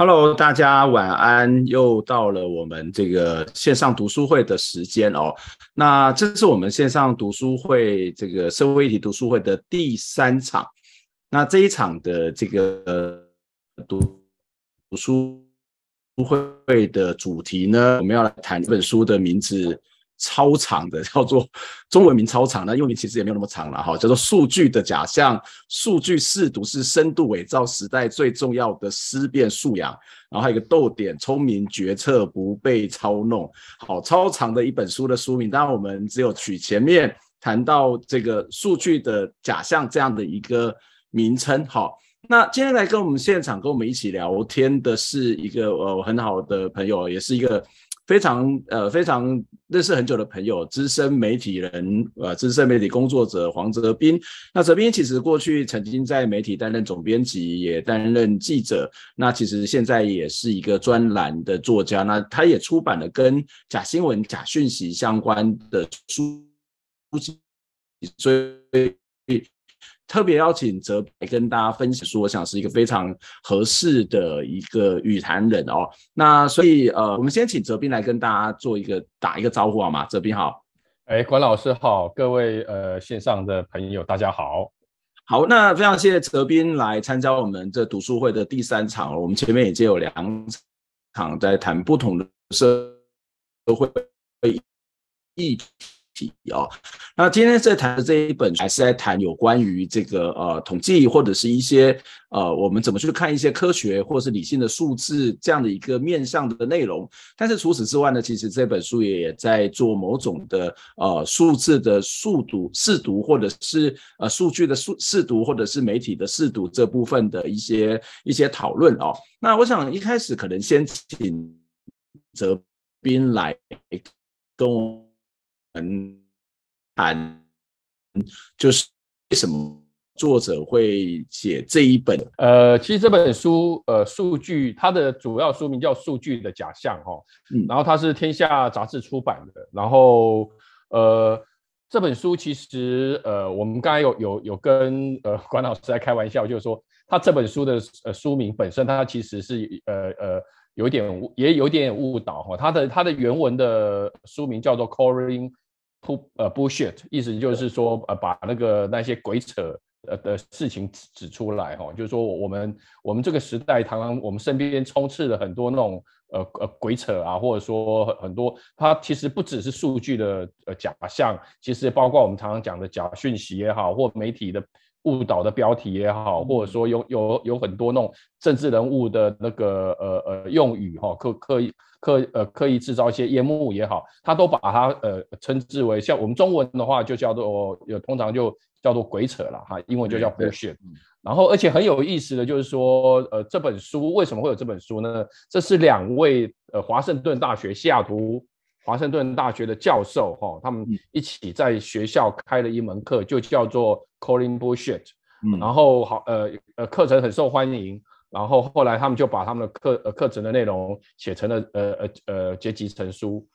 Hello，大家晚安，又到了我们这个线上读书会的时间哦。那这是我们线上读书会这个社会议题读书会的第三场。那这一场的这个读读书会的主题呢，我们要来谈这本书的名字。超长的 叫做中文名超长，那英文其实也没有那么长了哈，叫做《数据的假象》，数据试读是深度伪造时代最重要的思辨素养，然后还有一个逗点，聪明决策不被操弄，好，超长的一本书的书名，当然我们只有取前面谈到这个数据的假象这样的一个名称，好，那今天来跟我们现场跟我们一起聊天的是一个呃很好的朋友，也是一个。非常呃，非常认识很久的朋友，资深媒体人，呃，资深媒体工作者黄泽斌。那泽斌其实过去曾经在媒体担任总编辑，也担任记者。那其实现在也是一个专栏的作家。那他也出版了跟假新闻、假讯息相关的书籍，所以。特别邀请泽彬跟大家分享说我想是一个非常合适的一个语坛人哦。那所以呃，我们先请泽彬来跟大家做一个打一个招呼好吗？泽彬好，哎，管老师好，各位呃线上的朋友大家好，好，那非常谢谢泽彬来参加我们这读书会的第三场，我们前面已经有两场在谈不同的社会议题。哦，那今天在谈的这一本还是在谈有关于这个呃统计或者是一些呃我们怎么去看一些科学或是理性的数字这样的一个面向的内容。但是除此之外呢，其实这本书也在做某种的呃数字的速读、试读或者是呃数据的速试读或者是媒体的试读这部分的一些一些讨论哦。那我想一开始可能先请泽斌来跟我。嗯，谈就是为什么作者会写这一本？呃，其实这本书呃，数据它的主要书名叫《数据的假象》哈。嗯，然后它是天下杂志出版的。然后呃，这本书其实呃，我们刚才有有有跟呃管老师在开玩笑，就是说他这本书的呃书名本身，它其实是呃呃有点也有点误导哈。它的它的原文的书名叫做《Calling》。铺呃 bullshit，意思就是说呃把那个那些鬼扯呃的事情指指出来哈，就是说我们我们这个时代，常常我们身边充斥了很多那种呃呃鬼扯啊，或者说很多，它其实不只是数据的呃假象，其实包括我们常常讲的假讯息也好，或媒体的误导的标题也好，或者说有有有很多那种政治人物的那个呃呃用语哈，刻刻意。刻呃刻意制造一些烟幕也好，他都把它呃称之为像我们中文的话就叫做，通常就叫做鬼扯了哈，英文就叫 bullshit。然后而且很有意思的就是说，呃这本书为什么会有这本书呢？这是两位呃华盛顿大学雅图，华盛顿大学的教授哈，他们一起在学校开了一门课，就叫做 Calling Bullshit。嗯，然后好呃呃课程很受欢迎。然后后来他们就把他们的课呃课程的内容写成了呃呃呃结集成书。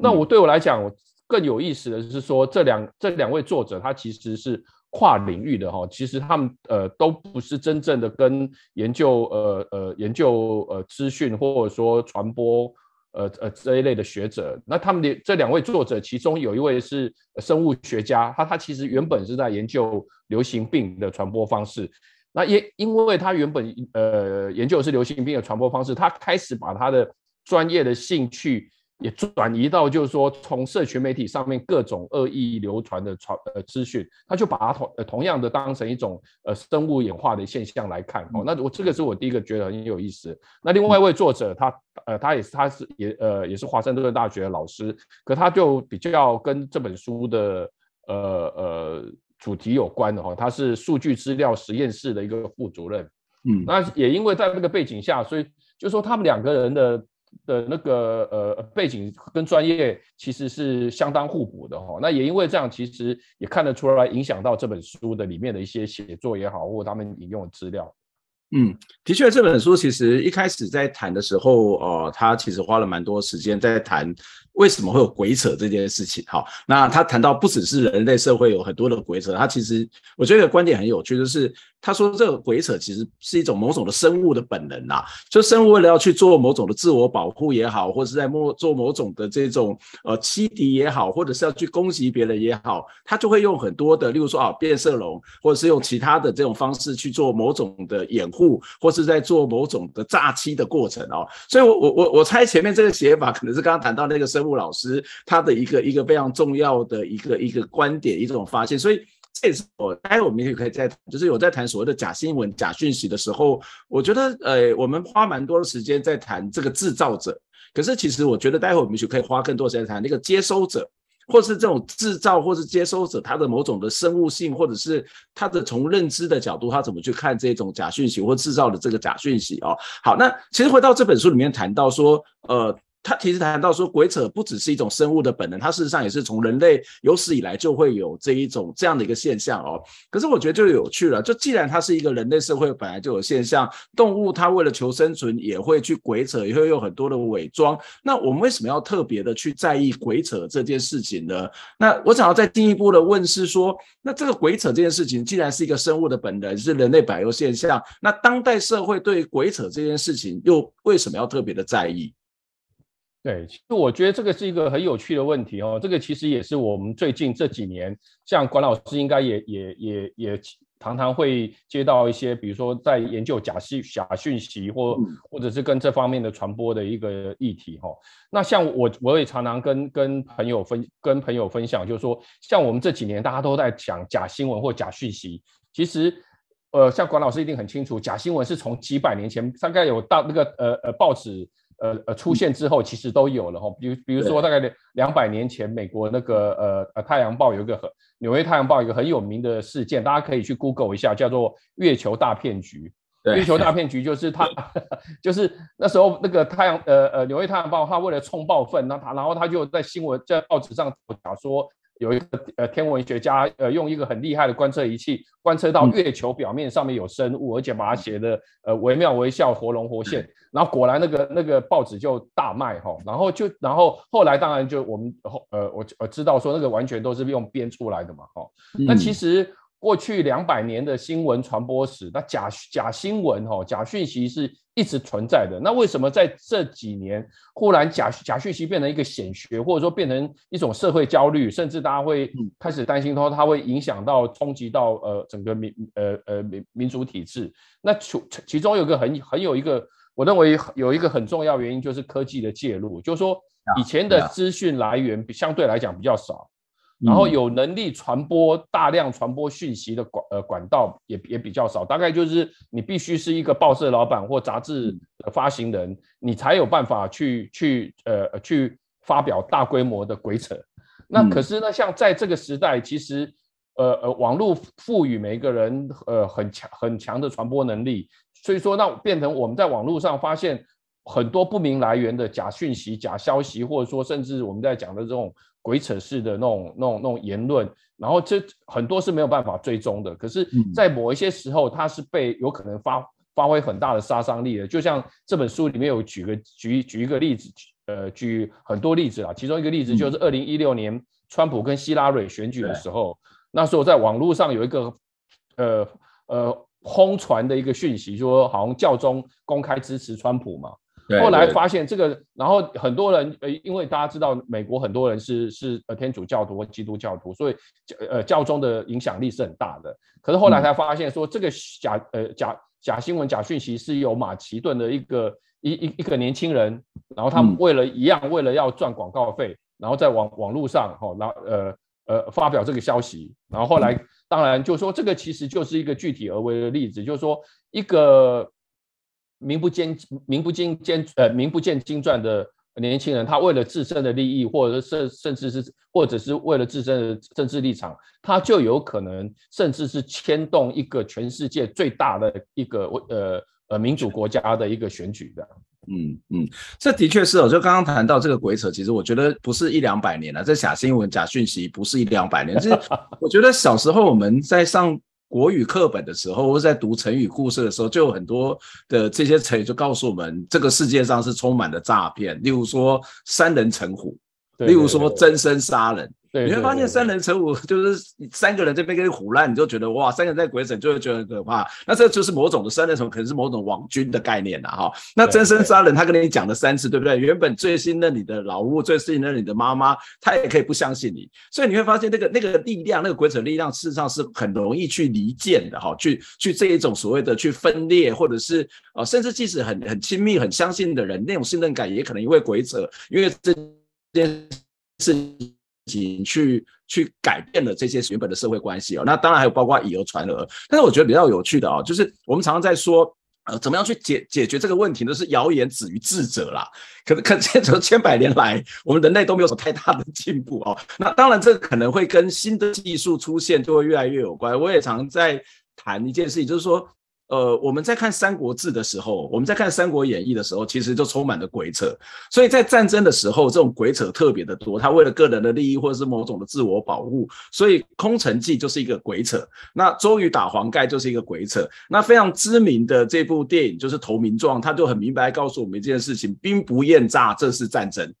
那我对我来讲，我更有意思的是说，这两这两位作者他其实是跨领域的哈，其实他们呃都不是真正的跟研究呃呃研究呃资讯或者说传播呃呃这一类的学者。那他们的这两位作者，其中有一位是生物学家，他他其实原本是在研究流行病的传播方式。那也因为他原本呃研究的是流行病的传播方式，他开始把他的专业的兴趣也转移到，就是说从社群媒体上面各种恶意流传的传呃资讯，他就把它同同样的当成一种呃生物演化的现象来看。哦，那我这个是我第一个觉得很有意思。那另外一位作者，他呃他也是他是也呃也是华盛顿大学的老师，可他就比较跟这本书的呃呃。主题有关的哈，他是数据资料实验室的一个副主任，嗯，那也因为在这个背景下，所以就说他们两个人的的那个呃背景跟专业其实是相当互补的哈。那也因为这样，其实也看得出来影响到这本书的里面的一些写作也好，或者他们引用的资料。嗯，的确，这本书其实一开始在谈的时候，呃，他其实花了蛮多时间在谈为什么会有鬼扯这件事情。好，那他谈到不只是人类社会有很多的鬼扯，他其实我觉得观点很有趣，就是他说这个鬼扯其实是一种某种的生物的本能呐。就生物为了要去做某种的自我保护也好，或者是在做做某种的这种呃欺敌也好，或者是要去攻击别人也好，他就会用很多的，例如说啊变色龙，或者是用其他的这种方式去做某种的掩。物或是在做某种的诈欺的过程哦，所以我我我我猜前面这个写法可能是刚刚谈到那个生物老师他的一个一个非常重要的一个一个观点一种发现，所以这也是我待会我们也可以再，就是有在谈所谓的假新闻假讯息的时候，我觉得呃我们花蛮多的时间在谈这个制造者，可是其实我觉得待会我们就可以花更多时间谈那个接收者。或是这种制造或是接收者，他的某种的生物性，或者是他的从认知的角度，他怎么去看这种假讯息或制造的这个假讯息？哦，好，那其实回到这本书里面谈到说，呃。他其实谈到说，鬼扯不只是一种生物的本能，它事实上也是从人类有史以来就会有这一种这样的一个现象哦。可是我觉得就有趣了，就既然它是一个人类社会本来就有现象，动物它为了求生存也会去鬼扯，也会有很多的伪装。那我们为什么要特别的去在意鬼扯这件事情呢？那我想要再进一步的问是说，那这个鬼扯这件事情既然是一个生物的本能，是人类本有现象，那当代社会对鬼扯这件事情又为什么要特别的在意？对，其实我觉得这个是一个很有趣的问题哦。这个其实也是我们最近这几年，像管老师应该也也也也常常会接到一些，比如说在研究假信假讯息，或或者是跟这方面的传播的一个议题哈。那像我我也常常跟跟朋友分跟朋友分享，就是说像我们这几年大家都在讲假新闻或假讯息，其实呃像管老师一定很清楚，假新闻是从几百年前，大概有大那个呃呃报纸。呃呃，出现之后其实都有了哈，比如比如说大概两百年前，美国那个呃呃《太阳报》有一个很《纽约《太阳报》一个很有名的事件，大家可以去 Google 一下，叫做“月球大骗局”。月球大骗局就是他，就是那时候那个太阳呃呃《纽约太阳报》他为了冲爆粉，那他然后他就在新闻在报纸上讲假说。有一个呃天文学家呃用一个很厉害的观测仪器观测到月球表面上面有生物，而且把它写的呃惟妙惟肖活龙活现，然后果然那个那个报纸就大卖哈，然后就然后后来当然就我们后呃我我知道说那个完全都是用编出来的嘛哈，那其实。过去两百年的新闻传播史，那假假新闻、哦，假讯息是一直存在的。那为什么在这几年，忽然假假讯息变成一个显学，或者说变成一种社会焦虑，甚至大家会开始担心说它会影响到、冲击到呃整个民呃呃民民主体制？那其其中有一个很很有一个，我认为有一个很重要原因就是科技的介入，就是说以前的资讯来源相对来讲比较少。然后有能力传播大量传播讯息的管呃管道也也比较少，大概就是你必须是一个报社老板或杂志发行人，你才有办法去去呃去发表大规模的鬼扯。那可是呢，像在这个时代，其实呃呃，网络赋予每一个人呃很强很强的传播能力，所以说那变成我们在网络上发现很多不明来源的假讯息、假消息，或者说甚至我们在讲的这种。鬼扯式的那种、那种、那种言论，然后这很多是没有办法追踪的。可是，在某一些时候，它是被有可能发发挥很大的杀伤力的。就像这本书里面有举个举举一个例子，呃，举很多例子啊。其中一个例子就是二零一六年川普跟希拉蕊选举的时候，那时候在网络上有一个呃呃轰传的一个讯息，说好像教宗公开支持川普嘛。后来发现这个，然后很多人呃，因为大家知道美国很多人是是呃天主教徒、基督教徒，所以教呃教宗的影响力是很大的。可是后来才发现说，这个假呃假假新闻、假讯息是有马其顿的一个一一一个年轻人，然后他为了一样为了要赚广告费，然后在网网络上哈，后呃呃发表这个消息。然后后来当然就说这个其实就是一个具体而为的例子，就是说一个。名不见名不见见呃名不见经传的年轻人，他为了自身的利益，或者甚甚至是或者是为了自身的政治立场，他就有可能甚至是牵动一个全世界最大的一个呃呃民主国家的一个选举的。嗯嗯，这的确是哦，就刚刚谈到这个鬼扯，其实我觉得不是一两百年了，这假新闻假讯息不是一两百年，就是 我觉得小时候我们在上。国语课本的时候，或者在读成语故事的时候，就有很多的这些成语就告诉我们，这个世界上是充满了诈骗。例如说“三人成虎”，例如说“真身杀人”。你会发现三人成虎，就是三个人这边跟你胡乱，你就觉得哇，三个人在鬼扯，就会觉得很可怕。那这就是某种的三人成，虎，可能是某种网军的概念了哈。那真身杀人，他跟你讲了三次，对不对？原本最信任你的老屋，最信任你的妈妈，他也可以不相信你。所以你会发现，那个那个力量，那个鬼扯力量，事实上是很容易去离间的哈，去去这一种所谓的去分裂，或者是啊，甚至即使很很亲密、很相信的人，那种信任感也可能因为鬼扯，因为这件事情。去去改变了这些原本的社会关系哦，那当然还有包括以讹传讹，但是我觉得比较有趣的啊，就是我们常常在说，呃，怎么样去解解决这个问题呢？是谣言止于智者啦，可能可能千千百年来，我们人类都没有什么太大的进步哦。那当然，这可能会跟新的技术出现就会越来越有关。我也常在谈一件事情，就是说。呃，我们在看《三国志》的时候，我们在看《三国演义》的时候，其实就充满了鬼扯。所以在战争的时候，这种鬼扯特别的多。他为了个人的利益，或者是某种的自我保护，所以空城计就是一个鬼扯。那周瑜打黄盖就是一个鬼扯。那非常知名的这部电影就是《投名状》，他就很明白告诉我们一件事情：兵不厌诈，这是战争。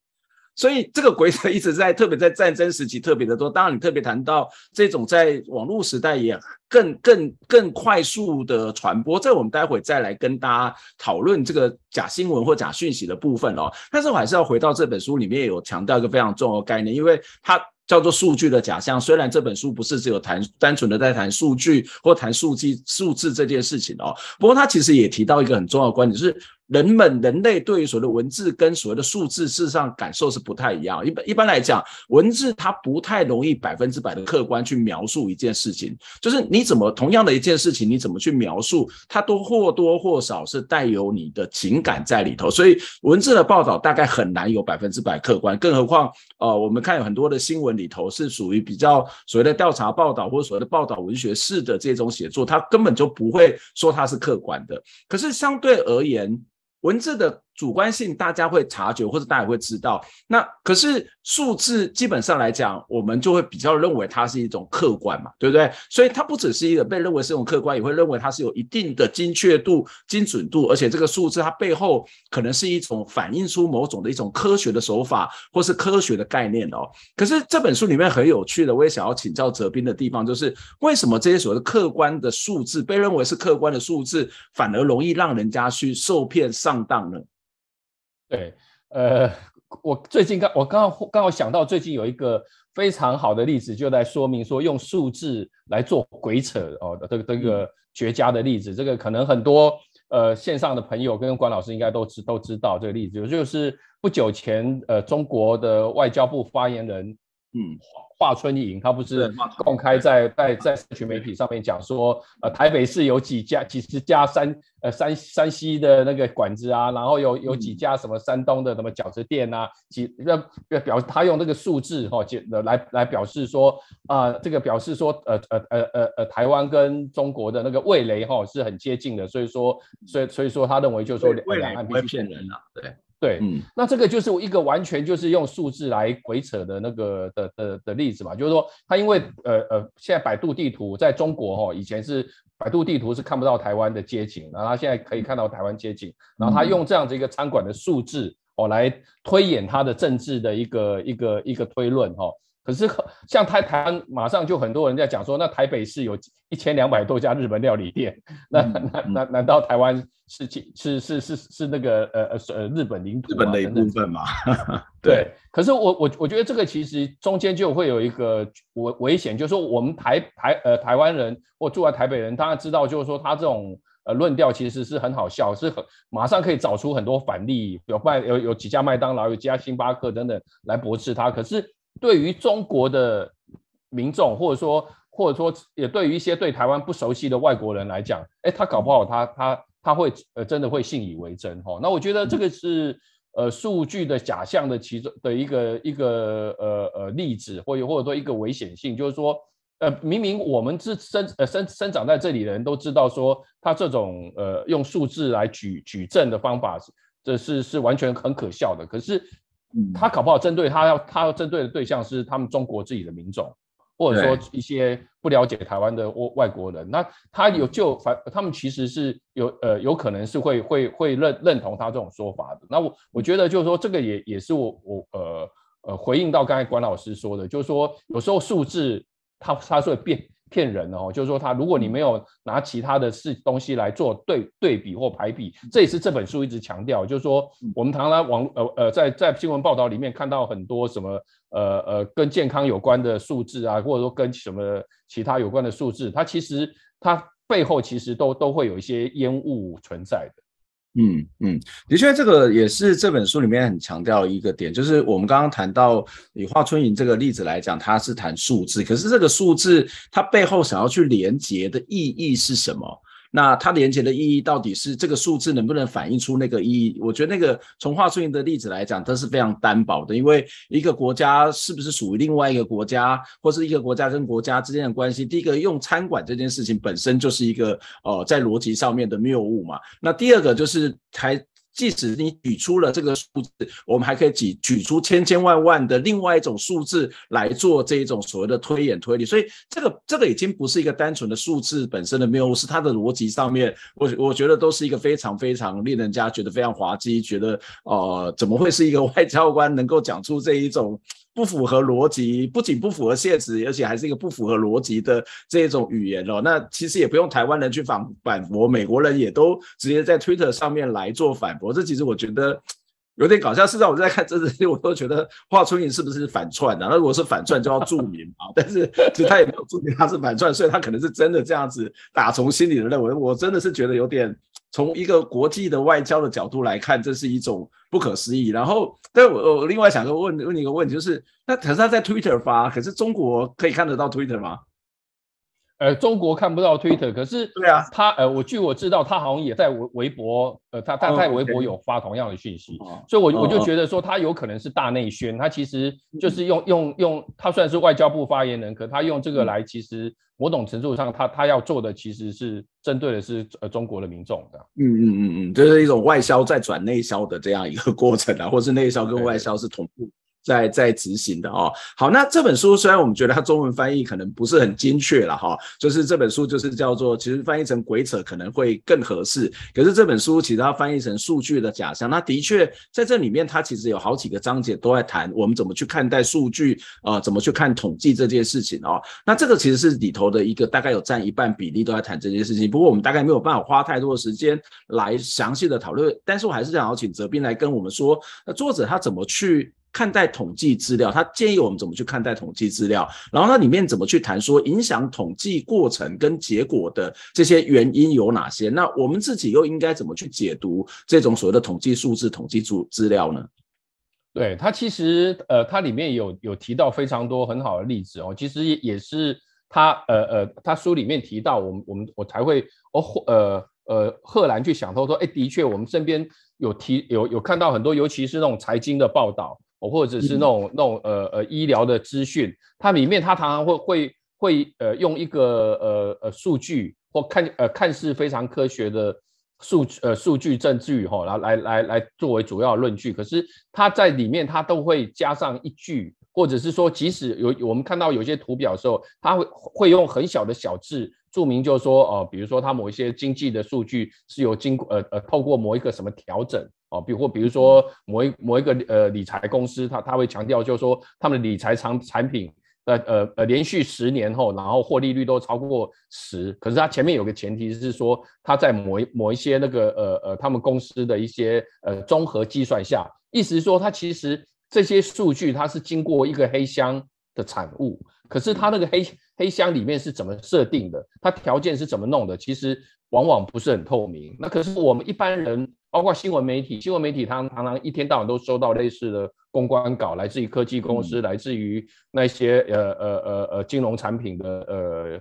所以这个规则一直在，特别在战争时期特别的多。当然，你特别谈到这种在网络时代也更、更、更快速的传播。这我们待会再来跟大家讨论这个假新闻或假讯息的部分哦。但是我还是要回到这本书里面有强调一个非常重要的概念，因为它叫做数据的假象。虽然这本书不是只有谈单纯的在谈数据或谈数据数字这件事情哦，不过它其实也提到一个很重要观点，就是。人们、人类对于所谓的文字跟所谓的数字，事实上感受是不太一样。一般一般来讲，文字它不太容易百分之百的客观去描述一件事情。就是你怎么同样的一件事情，你怎么去描述，它都或多或少是带有你的情感在里头。所以，文字的报道大概很难有百分之百客观。更何况，呃，我们看有很多的新闻里头是属于比较所谓的调查报道或所谓的报道文学式的这种写作，它根本就不会说它是客观的。可是相对而言，文字的。主观性大家会察觉，或者大家也会知道。那可是数字基本上来讲，我们就会比较认为它是一种客观嘛，对不对？所以它不只是一个被认为是一种客观，也会认为它是有一定的精确度、精准度，而且这个数字它背后可能是一种反映出某种的一种科学的手法，或是科学的概念哦。可是这本书里面很有趣的，我也想要请教哲斌的地方，就是为什么这些所谓的客观的数字被认为是客观的数字，反而容易让人家去受骗上当呢？对，呃，我最近刚，我刚刚刚好想到，最近有一个非常好的例子，就在说明说用数字来做鬼扯哦，这个这个绝佳的例子，这个可能很多呃线上的朋友跟关老师应该都知都知道这个例子，就是不久前呃中国的外交部发言人嗯。华春莹，他不是公开在在在全媒体上面讲说，呃，台北市有几家几十家山呃山山西的那个馆子啊，然后有有几家什么山东的什么饺子店啊，几那表他用那个数字哈，就来来表示说啊，这个表示说呃呃呃呃呃，台湾跟中国的那个味蕾哈是很接近的，所以说所以所以说他认为就是说两岸被骗人啊，对。对，嗯，那这个就是一个完全就是用数字来鬼扯的那个的的的例子嘛，就是说他因为呃呃，现在百度地图在中国哈，以前是百度地图是看不到台湾的街景，然后现在可以看到台湾街景，然后他用这样子一个餐馆的数字哦来推演他的政治的一个一个一个推论哈。可是像台台湾马上就很多人在讲说，那台北市有一千两百多家日本料理店，那那那难道台湾是是是是是是那个呃呃呃日本领土日本的一部分吗？对，可是我我我觉得这个其实中间就会有一个危危险，就是说我们台台呃台湾人或住在台北人，大家知道就是说他这种呃论调其实是很好笑，是很马上可以找出很多反例，有麦有有几家麦当劳，有几家星巴克等等来驳斥他。可是。对于中国的民众，或者说，或者说，也对于一些对台湾不熟悉的外国人来讲，哎，他搞不好，他他他会呃，真的会信以为真哈。那我觉得这个是呃，数据的假象的其中的一个一个呃呃例子，或者或者说一个危险性，就是说，呃，明明我们是生呃生生长在这里的人都知道，说他这种呃用数字来举举证的方法，这是是完全很可笑的。可是。他搞不好针对他要他要针对的对象是他们中国自己的民众，或者说一些不了解台湾的外外国人。那他有就反他们其实是有呃有可能是会会会认认同他这种说法的。那我我觉得就是说这个也也是我我呃呃回应到刚才管老师说的，就是说有时候数字他他会变。骗人哦，就是说他，如果你没有拿其他的事东西来做对对比或排比，这也是这本书一直强调，就是说我们常常网呃呃在在新闻报道里面看到很多什么呃呃跟健康有关的数字啊，或者说跟什么其他有关的数字，它其实它背后其实都都会有一些烟雾存在的。嗯嗯，的确，这个也是这本书里面很强调一个点，就是我们刚刚谈到以华春莹这个例子来讲，它是谈数字，可是这个数字它背后想要去连接的意义是什么？那它连接的意义到底是这个数字能不能反映出那个意义？我觉得那个从华春英的例子来讲，它是非常单薄的，因为一个国家是不是属于另外一个国家，或是一个国家跟国家之间的关系，第一个用餐馆这件事情本身就是一个呃在逻辑上面的谬误嘛。那第二个就是才。即使你举出了这个数字，我们还可以举举出千千万万的另外一种数字来做这一种所谓的推演推理。所以，这个这个已经不是一个单纯的数字本身的谬误，是它的逻辑上面，我我觉得都是一个非常非常令人家觉得非常滑稽，觉得哦，怎么会是一个外交官能够讲出这一种？不符合逻辑，不仅不符合现实，而且还是一个不符合逻辑的这种语言哦。那其实也不用台湾人去反反驳，美国人也都直接在 Twitter 上面来做反驳。这其实我觉得。有点搞笑，事实上我在看这支情，我都觉得华春莹是不是反串的？那如果是反串，就要注明啊。但是其实他也没有注明他是反串，所以他可能是真的这样子。打从心里的认为，我真的是觉得有点从一个国际的外交的角度来看，这是一种不可思议。然后，但我我另外想说，问问你一个问题，就是那可是他在 Twitter 发，可是中国可以看得到 Twitter 吗？呃，中国看不到推特，可是对啊，他呃，我据我知道，他好像也在微微博，呃，他他在微博有发同样的讯息，所以，我我就觉得说，他有可能是大内宣，他其实就是用用用，他虽然是外交部发言人，可他用这个来，其实某种程度上，他他要做的其实是针对的是呃中国的民众的。嗯嗯嗯嗯，就是一种外销在转内销的这样一个过程啊，或是内销跟外销是同步。在在执行的哦，好，那这本书虽然我们觉得它中文翻译可能不是很精确了哈，就是这本书就是叫做，其实翻译成“鬼扯”可能会更合适，可是这本书其实它翻译成“数据的假象”，那的确在这里面，它其实有好几个章节都在谈我们怎么去看待数据，呃，怎么去看统计这件事情哦，那这个其实是里头的一个大概有占一半比例都在谈这件事情，不过我们大概没有办法花太多的时间来详细的讨论，但是我还是想要请泽斌来跟我们说，那作者他怎么去。看待统计资料，他建议我们怎么去看待统计资料，然后那里面怎么去谈说影响统计过程跟结果的这些原因有哪些？那我们自己又应该怎么去解读这种所谓的统计数字、统计资资料呢？对它其实呃，它里面有有提到非常多很好的例子哦。其实也也是他呃呃，他书里面提到，我们我们我才会哦呃呃赫然去想通说，哎，的确我们身边有提有有看到很多，尤其是那种财经的报道。哦，或者是那种那种呃呃医疗的资讯，它里面它常常会会会呃用一个呃呃数据或看呃看似非常科学的数据呃数据证据哈，然来来来作为主要论据。可是它在里面它都会加上一句，或者是说即使有我们看到有些图表的时候，它会会用很小的小字注明，就是说呃，比如说它某一些经济的数据是由经过呃呃透过某一个什么调整。哦，比如，比如说某一某一个呃理财公司，他他会强调，就是说他们的理财产产品，呃呃呃，连续十年后，然后获利率都超过十，可是他前面有个前提是说，他在某一某一些那个呃呃，他们公司的一些呃综合计算下，意思是说，他其实这些数据它是经过一个黑箱的产物，可是他那个黑。黑箱里面是怎么设定的？它条件是怎么弄的？其实往往不是很透明。那可是我们一般人，包括新闻媒体，新闻媒体他常常一天到晚都收到类似的公关稿，来自于科技公司，来自于那些呃呃呃呃金融产品的呃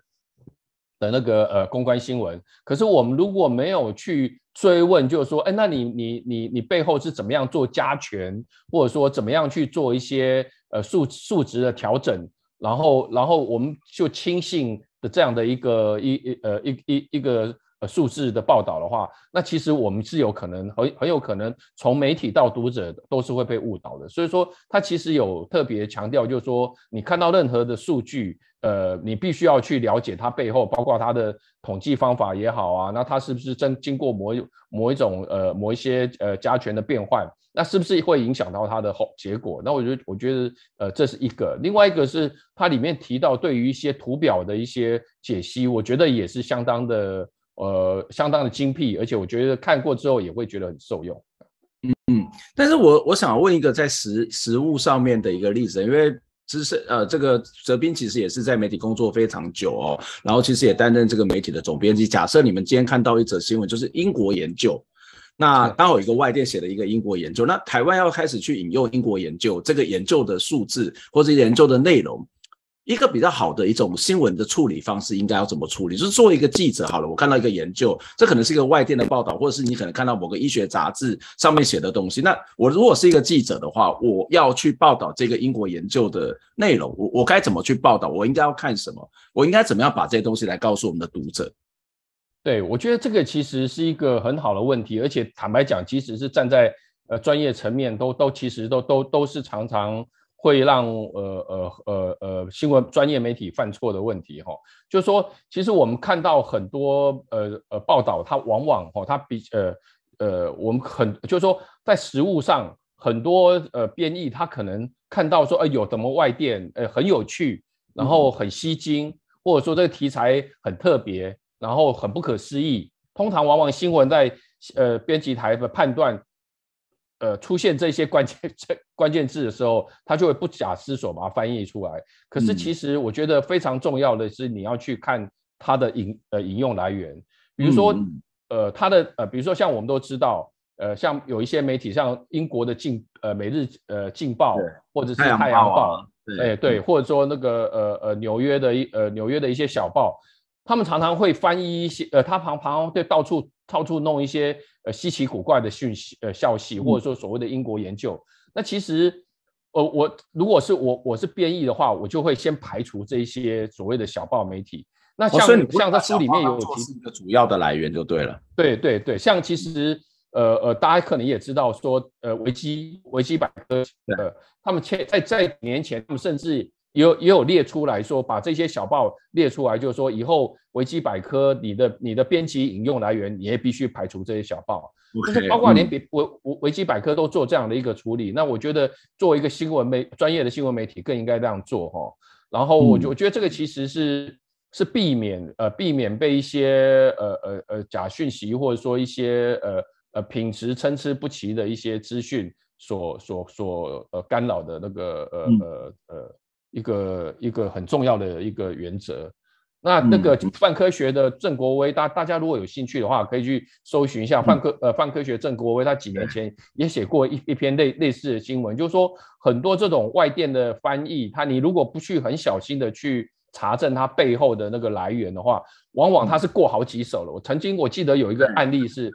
的那个呃公关新闻。可是我们如果没有去追问，就是说，哎，那你你你你背后是怎么样做加权，或者说怎么样去做一些呃数数值的调整？然后，然后我们就轻信的这样的一个一一呃一一一个呃，数字的报道的话，那其实我们是有可能很很有可能从媒体到读者都是会被误导的。所以说，他其实有特别强调，就是说你看到任何的数据。呃，你必须要去了解它背后，包括它的统计方法也好啊，那它是不是真经过某某一种呃某一些呃加权的变换，那是不是会影响到它的后结果？那我觉得，我觉得，呃，这是一个。另外一个是它里面提到对于一些图表的一些解析，我觉得也是相当的呃，相当的精辟，而且我觉得看过之后也会觉得很受用。嗯嗯。但是我我想问一个在实实物上面的一个例子，因为。资深呃，这个泽斌其实也是在媒体工作非常久哦，然后其实也担任这个媒体的总编辑。假设你们今天看到一则新闻，就是英国研究，那刚好一个外电写了一个英国研究，那台湾要开始去引诱英国研究这个研究的数字或者研究的内容。一个比较好的一种新闻的处理方式，应该要怎么处理？就是作为一个记者，好了，我看到一个研究，这可能是一个外电的报道，或者是你可能看到某个医学杂志上面写的东西。那我如果是一个记者的话，我要去报道这个英国研究的内容，我我该怎么去报道？我应该要看什么？我应该怎么样把这些东西来告诉我们的读者？对，我觉得这个其实是一个很好的问题，而且坦白讲，即使是站在呃专业层面，都都其实都都都是常常。会让呃呃呃呃新闻专业媒体犯错的问题哈，就是说，其实我们看到很多呃呃报道，它往往哈，它比呃呃我们很就是说，在实物上很多呃编译，它可能看到说哎有什么外电，呃很有趣，然后很吸睛，或者说这个题材很特别，然后很不可思议，通常往往新闻在呃编辑台的判断。呃，出现这些关键 这关键字的时候，他就会不假思索把它翻译出来。可是其实我觉得非常重要的是，你要去看它的引呃引用来源。比如说，呃，它的呃，比如说像我们都知道，呃，像有一些媒体，像英国的《镜》呃，《每日》呃，《镜报》或者是《太阳报》，哎对，或者说那个呃呃纽约的呃纽约的一些小报，他们常常会翻译一些呃，他旁旁对到处。到处弄一些呃稀奇古怪的讯息，呃消息，或者说所谓的英国研究。那其实，呃，我如果是我我是编译的话，我就会先排除这一些所谓的小报媒体。那像像他书里面有提的主要的来源就对了。对对对，像其实呃呃，大家可能也知道说，呃维基维基百科呃，他们前在在年前，他们甚至。有也有列出来说，把这些小报列出来，就是说以后维基百科你的你的编辑引用来源你也必须排除这些小报，就是包括连维维维基百科都做这样的一个处理。那我觉得作为一个新闻媒专业的新闻媒体更应该这样做哈。然后我觉我觉得这个其实是是避免呃避免被一些呃呃呃假讯息或者说一些呃呃品质参差不齐的一些资讯所所所呃干扰的那个呃呃呃。一个一个很重要的一个原则，那那个泛科学的郑国威，大大家如果有兴趣的话，可以去搜寻一下泛科呃泛科学郑国威，他几年前也写过一一篇类类似的新闻，就是说很多这种外电的翻译，他你如果不去很小心的去查证它背后的那个来源的话，往往他是过好几手了。我曾经我记得有一个案例是，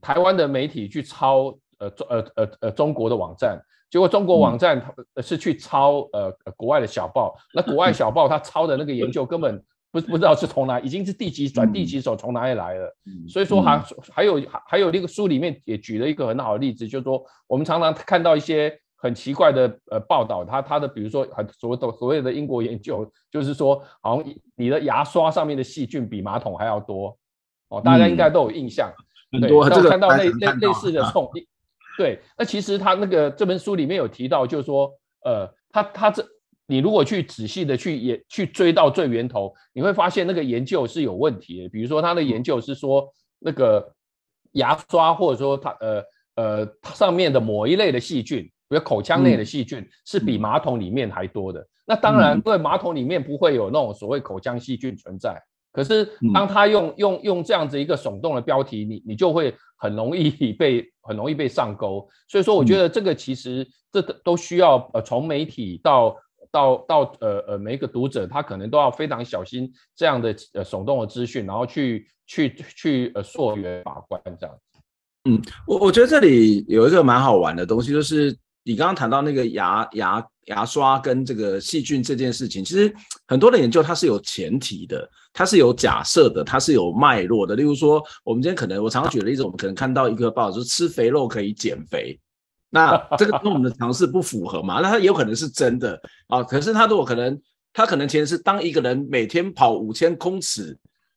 台湾的媒体去抄呃中呃呃呃中国的网站。如果中国网站是去抄呃国外的小报，那国外小报他抄的那个研究根本不不知道是从哪，已经是第几转第几手从哪里来了。所以说还还有还有那个书里面也举了一个很好的例子，就是说我们常常看到一些很奇怪的呃报道，他他的比如说很所谓的所谓的英国研究，就是说好像你的牙刷上面的细菌比马桶还要多哦，大家应该都有印象，很多我看到类类类似的碰。对，那其实他那个这本书里面有提到，就是说，呃，他他这你如果去仔细的去也去追到最源头，你会发现那个研究是有问题。比如说他的研究是说那个牙刷或者说它呃呃上面的某一类的细菌，比如口腔内的细菌是比马桶里面还多的。那当然，因为马桶里面不会有那种所谓口腔细菌存在。可是，当他用用用这样子一个耸动的标题，你你就会很容易被很容易被上钩。所以说，我觉得这个其实这都都需要呃从媒体到到到呃呃每一个读者，他可能都要非常小心这样的呃耸动的资讯，然后去去去呃溯源把关这样。嗯，我我觉得这里有一个蛮好玩的东西，就是你刚刚谈到那个牙牙。牙刷跟这个细菌这件事情，其实很多的研究它是有前提的，它是有假设的，它是有脉络的。例如说，我们今天可能我常举的例子，我们可能看到一个报，道说吃肥肉可以减肥，那这个跟我们的常识不符合嘛？那它有可能是真的啊，可是它如果可能，它可能其实是当一个人每天跑五千公尺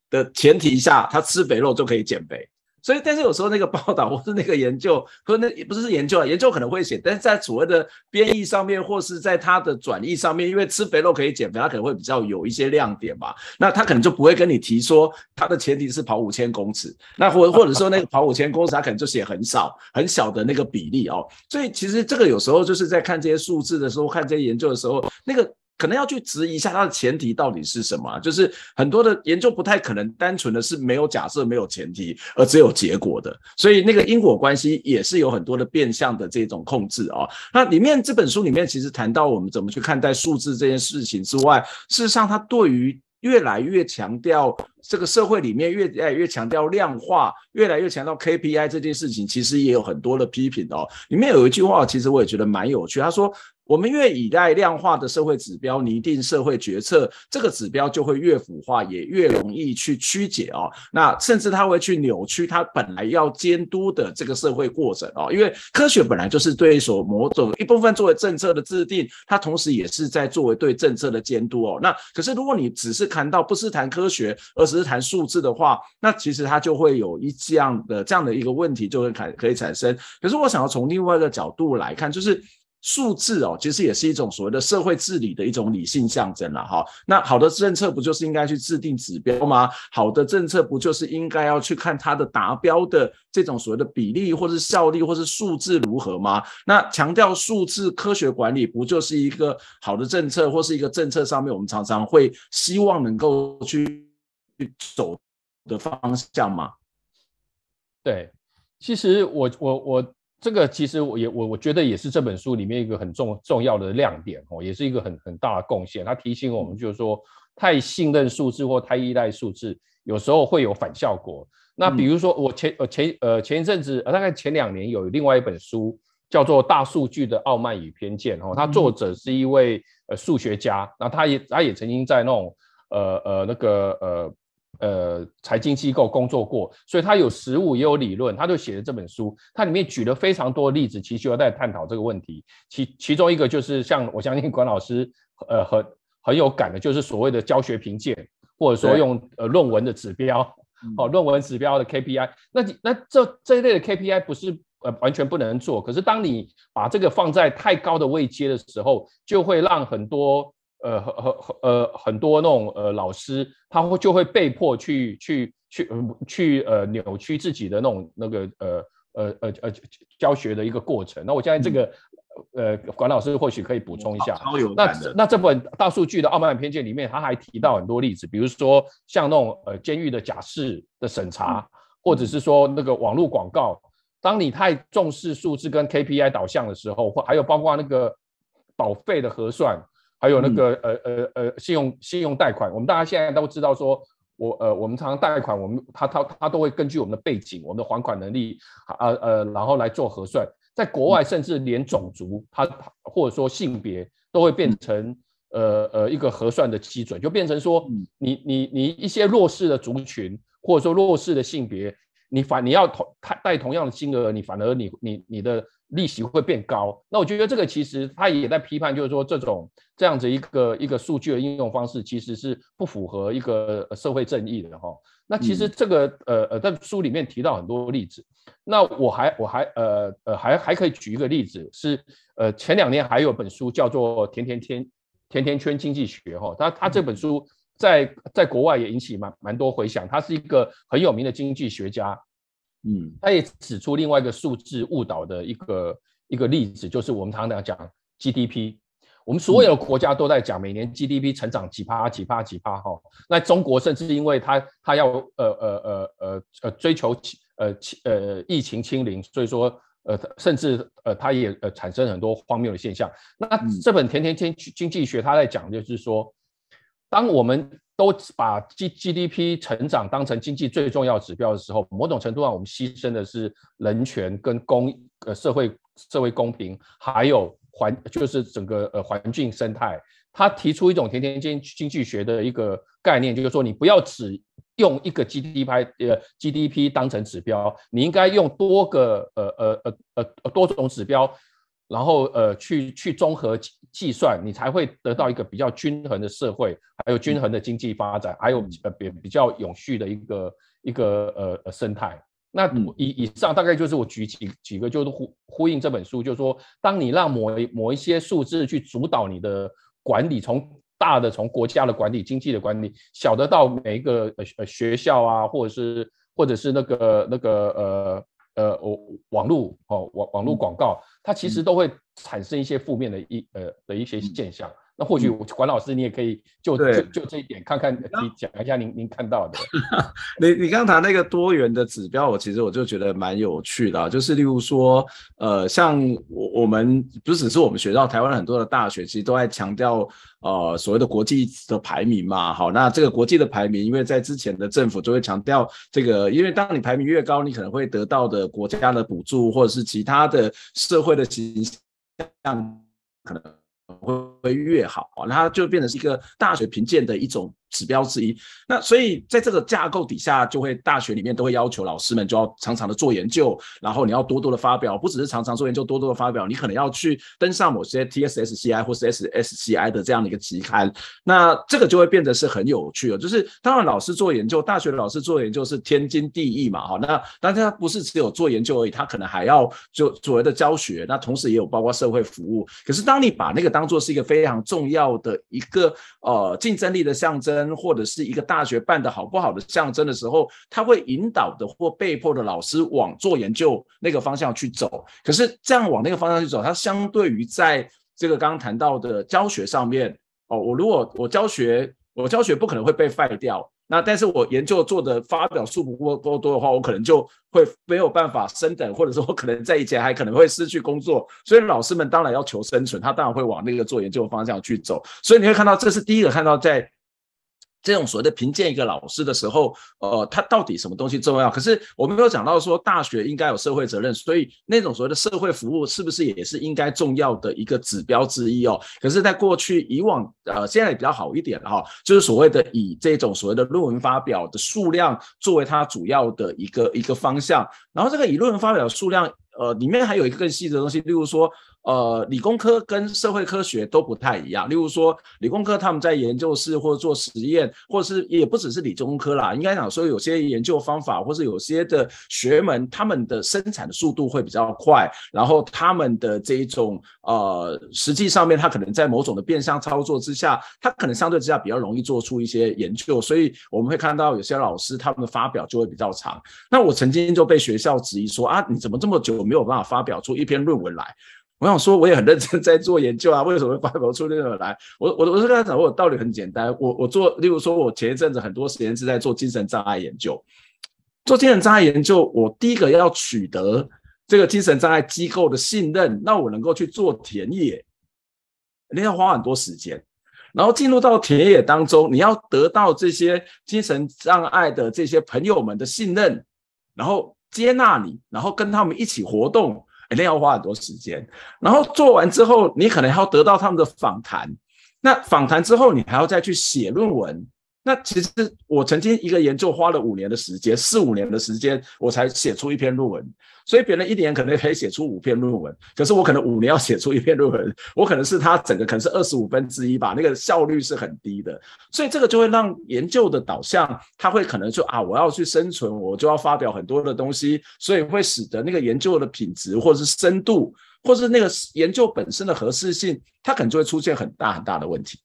的前提下，他吃肥肉就可以减肥。所以，但是有时候那个报道或是那个研究，或那也不是研究啊，研究可能会写，但是在所谓的编译上面或是在它的转译上面，因为吃肥肉可以减肥，它可能会比较有一些亮点嘛。那他可能就不会跟你提说它的前提是跑五千公尺，那或或者说那个跑五千公尺，他可能就写很少很小的那个比例哦。所以其实这个有时候就是在看这些数字的时候，看这些研究的时候，那个。可能要去质疑一下它的前提到底是什么，就是很多的研究不太可能单纯的是没有假设、没有前提而只有结果的，所以那个因果关系也是有很多的变相的这种控制啊。那里面这本书里面其实谈到我们怎么去看待数字这件事情之外，事实上它对于越来越强调这个社会里面越来越强调量化、越来越强调 KPI 这件事情，其实也有很多的批评哦。里面有一句话，其实我也觉得蛮有趣，他说。我们越依赖量化的社会指标拟定社会决策，这个指标就会越腐化，也越容易去曲解哦。那甚至它会去扭曲它本来要监督的这个社会过程哦。因为科学本来就是对所某种一部分作为政策的制定，它同时也是在作为对政策的监督哦。那可是如果你只是谈到不是谈科学，而是谈数字的话，那其实它就会有一样的这样的一个问题就会产可以产生。可是我想要从另外一个角度来看，就是。数字哦，其实也是一种所谓的社会治理的一种理性象征了哈。那好的政策不就是应该去制定指标吗？好的政策不就是应该要去看它的达标的这种所谓的比例，或是效率，或是数字如何吗？那强调数字科学管理，不就是一个好的政策，或是一个政策上面我们常常会希望能够去走的方向吗？对，其实我我我。这个其实我也我我觉得也是这本书里面一个很重重要的亮点哦，也是一个很很大的贡献。他提醒我们就是说，太信任数字或太依赖数字，有时候会有反效果。那比如说我前呃前呃前一阵子呃大概前两年有另外一本书叫做《大数据的傲慢与偏见》哦，它作者是一位呃数学家，那他也他也曾经在那种呃呃那个呃。呃，财经机构工作过，所以他有实务也有理论，他就写了这本书。它里面举了非常多例子，其实就在探讨这个问题。其其中一个就是像我相信管老师，呃，很很有感的，就是所谓的教学评鉴，或者说用呃论文的指标，哦，论文指标的 KPI。那那这这一类的 KPI 不是呃完全不能做，可是当你把这个放在太高的位阶的时候，就会让很多。呃，很呃，很多那种呃老师，他会就会被迫去去去去呃扭曲自己的那种那个呃呃呃呃教学的一个过程。那我相信这个呃管老师或许可以补充一下。那那这本《大数据的傲慢与偏见》里面，他还提到很多例子，比如说像那种呃监狱的假释的审查，或者是说那个网络广告，当你太重视数字跟 KPI 导向的时候，或还有包括那个保费的核算。还有那个呃呃呃，信用信用贷款，我们大家现在都知道，说我呃，我们常常贷款，我们他他他都会根据我们的背景、我们的还款能力啊呃，然后来做核算。在国外，甚至连种族他或者说性别都会变成呃呃一个核算的基准，就变成说你你你一些弱势的族群或者说弱势的性别，你反你要同他贷同样的金额，你反而你你你的。利息会变高，那我觉得这个其实他也在批判，就是说这种这样子一个一个数据的应用方式，其实是不符合一个社会正义的哈。那其实这个呃呃，在书里面提到很多例子。那我还我还呃呃还还可以举一个例子，是呃前两年还有本书叫做《甜甜圈甜甜圈经济学》哈。他他这本书在在国外也引起蛮蛮多回响。他是一个很有名的经济学家。嗯，他也指出另外一个数字误导的一个一个例子，就是我们常常讲 GDP，我们所有国家都在讲每年 GDP 成长几趴几趴几趴哈。那中国甚至因为它它要呃呃呃呃呃追求呃呃疫情清零，所以说呃甚至呃它也呃产生很多荒谬的现象。那这本甜甜经经济学它在讲就是说。当我们都把 G G D P 成长当成经济最重要指标的时候，某种程度上我们牺牲的是人权跟公呃社会社会公平，还有环就是整个呃环境生态。他提出一种甜甜经经济学的一个概念，就是说你不要只用一个 G D P 呃 G D P 当成指标，你应该用多个呃呃呃呃多种指标。然后呃，去去综合计算，你才会得到一个比较均衡的社会，还有均衡的经济发展，还有呃比比较永续的一个一个呃呃生态。那以以上大概就是我举几几个，就是呼呼应这本书，就是说当你让某某一些数字去主导你的管理，从大的从国家的管理、经济的管理，小的到每一个呃学校啊，或者是或者是那个那个呃。呃，我网络哦网网络广告，它其实都会产生一些负面的一呃的一些现象。那或许我管老师，你也可以就就这一点看看，你讲一下您您看到的。你你刚才那个多元的指标，我其实我就觉得蛮有趣的，就是例如说，呃，像我我们不只是我们学到台湾很多的大学，其实都在强调呃所谓的国际的排名嘛。好，那这个国际的排名，因为在之前的政府就会强调这个，因为当你排名越高，你可能会得到的国家的补助或者是其他的社会的形象可能会。会越好啊，那就变成是一个大学评鉴的一种指标之一。那所以在这个架构底下，就会大学里面都会要求老师们就要常常的做研究，然后你要多多的发表，不只是常常做研究、多多的发表，你可能要去登上某些 TSSCI 或是 SSCI 的这样的一个期刊。那这个就会变得是很有趣了。就是当然老师做研究，大学的老师做研究是天经地义嘛，好，那然他不是只有做研究而已，他可能还要就所谓的教学，那同时也有包括社会服务。可是当你把那个当做是一个非常重要的一个呃竞争力的象征，或者是一个大学办的好不好的象征的时候，他会引导的或被迫的老师往做研究那个方向去走。可是这样往那个方向去走，它相对于在这个刚刚谈到的教学上面，哦，我如果我教学我教学不可能会被废掉。那但是我研究做的发表数不够够多的话，我可能就会没有办法升等，或者说可能在以前还可能会失去工作。所以老师们当然要求生存，他当然会往那个做研究的方向去走。所以你会看到，这是第一个看到在。这种所谓的评鉴一个老师的时候，呃，他到底什么东西重要？可是我们没有讲到说大学应该有社会责任，所以那种所谓的社会服务是不是也是应该重要的一个指标之一哦？可是，在过去以往，呃，现在也比较好一点哈，就是所谓的以这种所谓的论文发表的数量作为它主要的一个一个方向。然后这个以论文发表数量，呃，里面还有一个更细的东西，例如说。呃，理工科跟社会科学都不太一样。例如说，理工科他们在研究室或者做实验，或者是也不只是理工科啦，应该讲说有些研究方法或者有些的学门，他们的生产的速度会比较快，然后他们的这一种呃，实际上面他可能在某种的变相操作之下，他可能相对之下比较容易做出一些研究，所以我们会看到有些老师他们的发表就会比较长。那我曾经就被学校质疑说啊，你怎么这么久没有办法发表出一篇论文来？我想说，我也很认真在做研究啊，为什么会发表出那个来？我、我、我是跟他讲，我道理很简单。我、我做，例如说，我前一阵子很多时间是在做精神障碍研究。做精神障碍研究，我第一个要取得这个精神障碍机构的信任，那我能够去做田野，你要花很多时间。然后进入到田野当中，你要得到这些精神障碍的这些朋友们的信任，然后接纳你，然后跟他们一起活动。一定要花很多时间，然后做完之后，你可能还要得到他们的访谈。那访谈之后，你还要再去写论文。那其实我曾经一个研究花了五年的时间，四五年的时间我才写出一篇论文，所以别人一年可能可以写出五篇论文，可是我可能五年要写出一篇论文，我可能是他整个可能是二十五分之一吧，那个效率是很低的，所以这个就会让研究的导向，他会可能说啊，我要去生存，我就要发表很多的东西，所以会使得那个研究的品质或者是深度，或是那个研究本身的合适性，它可能就会出现很大很大的问题。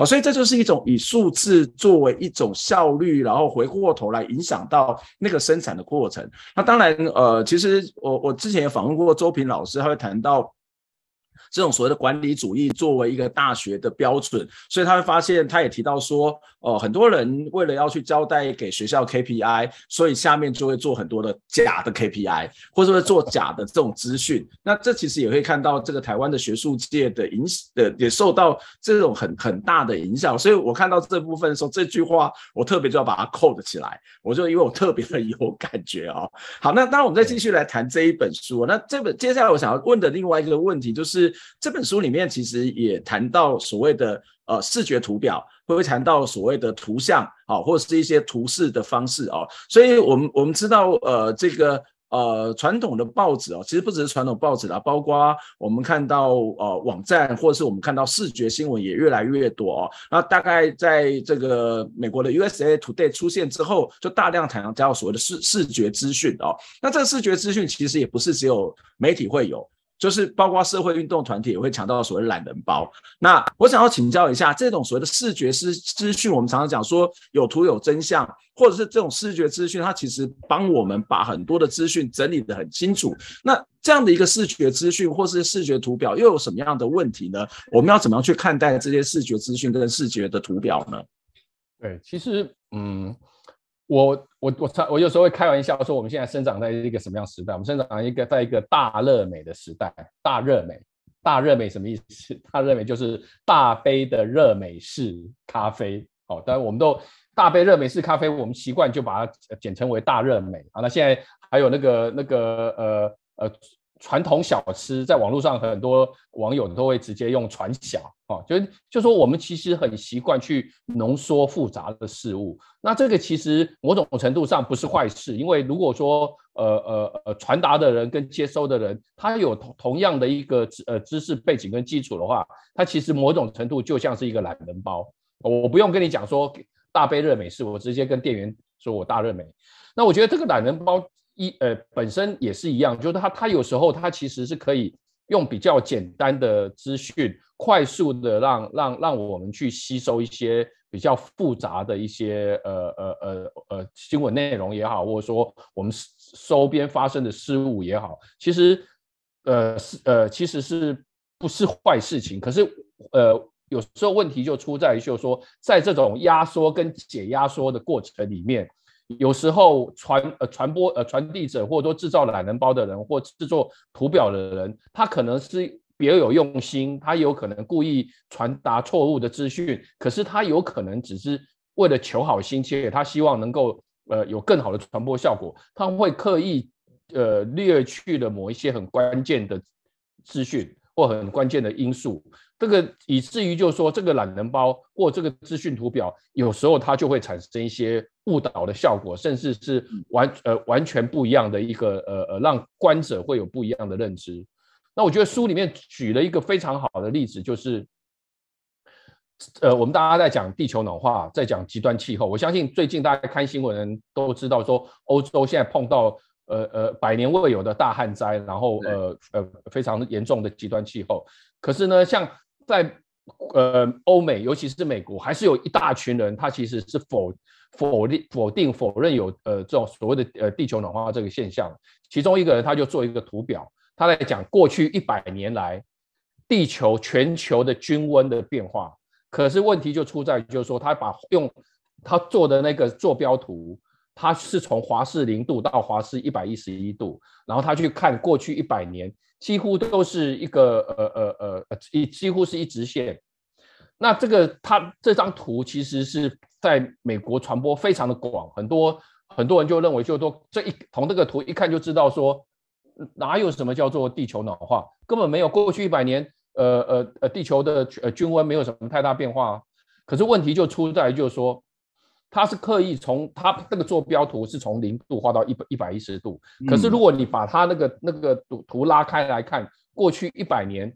好，所以这就是一种以数字作为一种效率，然后回过头来影响到那个生产的过程。那当然，呃，其实我我之前也访问过周平老师，他会谈到。这种所谓的管理主义作为一个大学的标准，所以他会发现，他也提到说，哦，很多人为了要去交代给学校 KPI，所以下面就会做很多的假的 KPI，或者会做假的这种资讯。那这其实也会看到这个台湾的学术界的影，呃，也受到这种很很大的影响。所以我看到这部分的时候，这句话我特别就要把它扣的起来，我就因为我特别的有感觉啊。好，那当然我们再继续来谈这一本书。那这本接下来我想要问的另外一个问题就是。这本书里面其实也谈到所谓的呃视觉图表，会谈到所谓的图像啊，或者是一些图示的方式哦。所以，我们我们知道呃，这个呃传统的报纸哦，其实不只是传统报纸啦，包括我们看到呃网站，或者是我们看到视觉新闻也越来越多哦。那大概在这个美国的 USA Today 出现之后，就大量采到所谓的视视觉资讯哦。那这视觉资讯其实也不是只有媒体会有。就是包括社会运动团体也会强调所谓懒人包。那我想要请教一下，这种所谓的视觉资资讯，我们常常讲说有图有真相，或者是这种视觉资讯，它其实帮我们把很多的资讯整理的很清楚。那这样的一个视觉资讯或是视觉图表，又有什么样的问题呢？我们要怎么样去看待这些视觉资讯跟视觉的图表呢？对，其实嗯。我我我我有时候会开玩笑说，我们现在生长在一个什么样时代？我们生长一个，在一个大热美的时代。大热美，大热美什么意思？大热美就是大杯的热美式咖啡哦。当然，我们都大杯热美式咖啡，我们习惯就把它简称为大热美啊。那现在还有那个那个呃呃。传统小吃在网络上，很多网友都会直接用传小啊，就就说我们其实很习惯去浓缩复杂的事物。那这个其实某种程度上不是坏事，因为如果说呃呃呃传达的人跟接收的人他有同同样的一个呃知识背景跟基础的话，他其实某种程度就像是一个懒人包。我不用跟你讲说大杯热美式，我直接跟店员说我大热美。那我觉得这个懒人包。一呃，本身也是一样，就是它它有时候它其实是可以用比较简单的资讯，快速的让让让我们去吸收一些比较复杂的一些呃呃呃呃新闻内容也好，或者说我们收边发生的失误也好，其实呃是呃其实是不是坏事情，可是呃有时候问题就出在就是说，在这种压缩跟解压缩的过程里面。有时候传呃传播呃传递者，或者说制造懒人包的人，或制作图表的人，他可能是别有用心，他有可能故意传达错误的资讯，可是他有可能只是为了求好心切，他希望能够呃有更好的传播效果，他会刻意呃略去了某一些很关键的资讯。或很关键的因素，这个以至于就说这个懒人包或这个资讯图表，有时候它就会产生一些误导的效果，甚至是完呃完全不一样的一个呃呃让观者会有不一样的认知。那我觉得书里面举了一个非常好的例子，就是呃我们大家在讲地球暖化，在讲极端气候，我相信最近大家看新闻都知道说欧洲现在碰到。呃呃，百年未有的大旱灾，然后呃呃，非常严重的极端气候。可是呢，像在呃欧美，尤其是美国，还是有一大群人，他其实是否否定、否定、否认有呃这种所谓的呃地球暖化这个现象。其中一个人他就做一个图表，他在讲过去一百年来地球全球的均温的变化。可是问题就出在，就是说他把用他做的那个坐标图。他是从华氏零度到华氏一百一十一度，然后他去看过去一百年，几乎都是一个呃呃呃一几乎是一直线。那这个他这张图其实是在美国传播非常的广，很多很多人就认为，就说这一从这个图一看就知道说，哪有什么叫做地球暖化，根本没有过去一百年，呃呃呃地球的呃均温没有什么太大变化啊。可是问题就出在就是说。它是刻意从它这个坐标图是从零度画到一百一百一十度，可是如果你把它那个那个图图拉开来看，过去一百年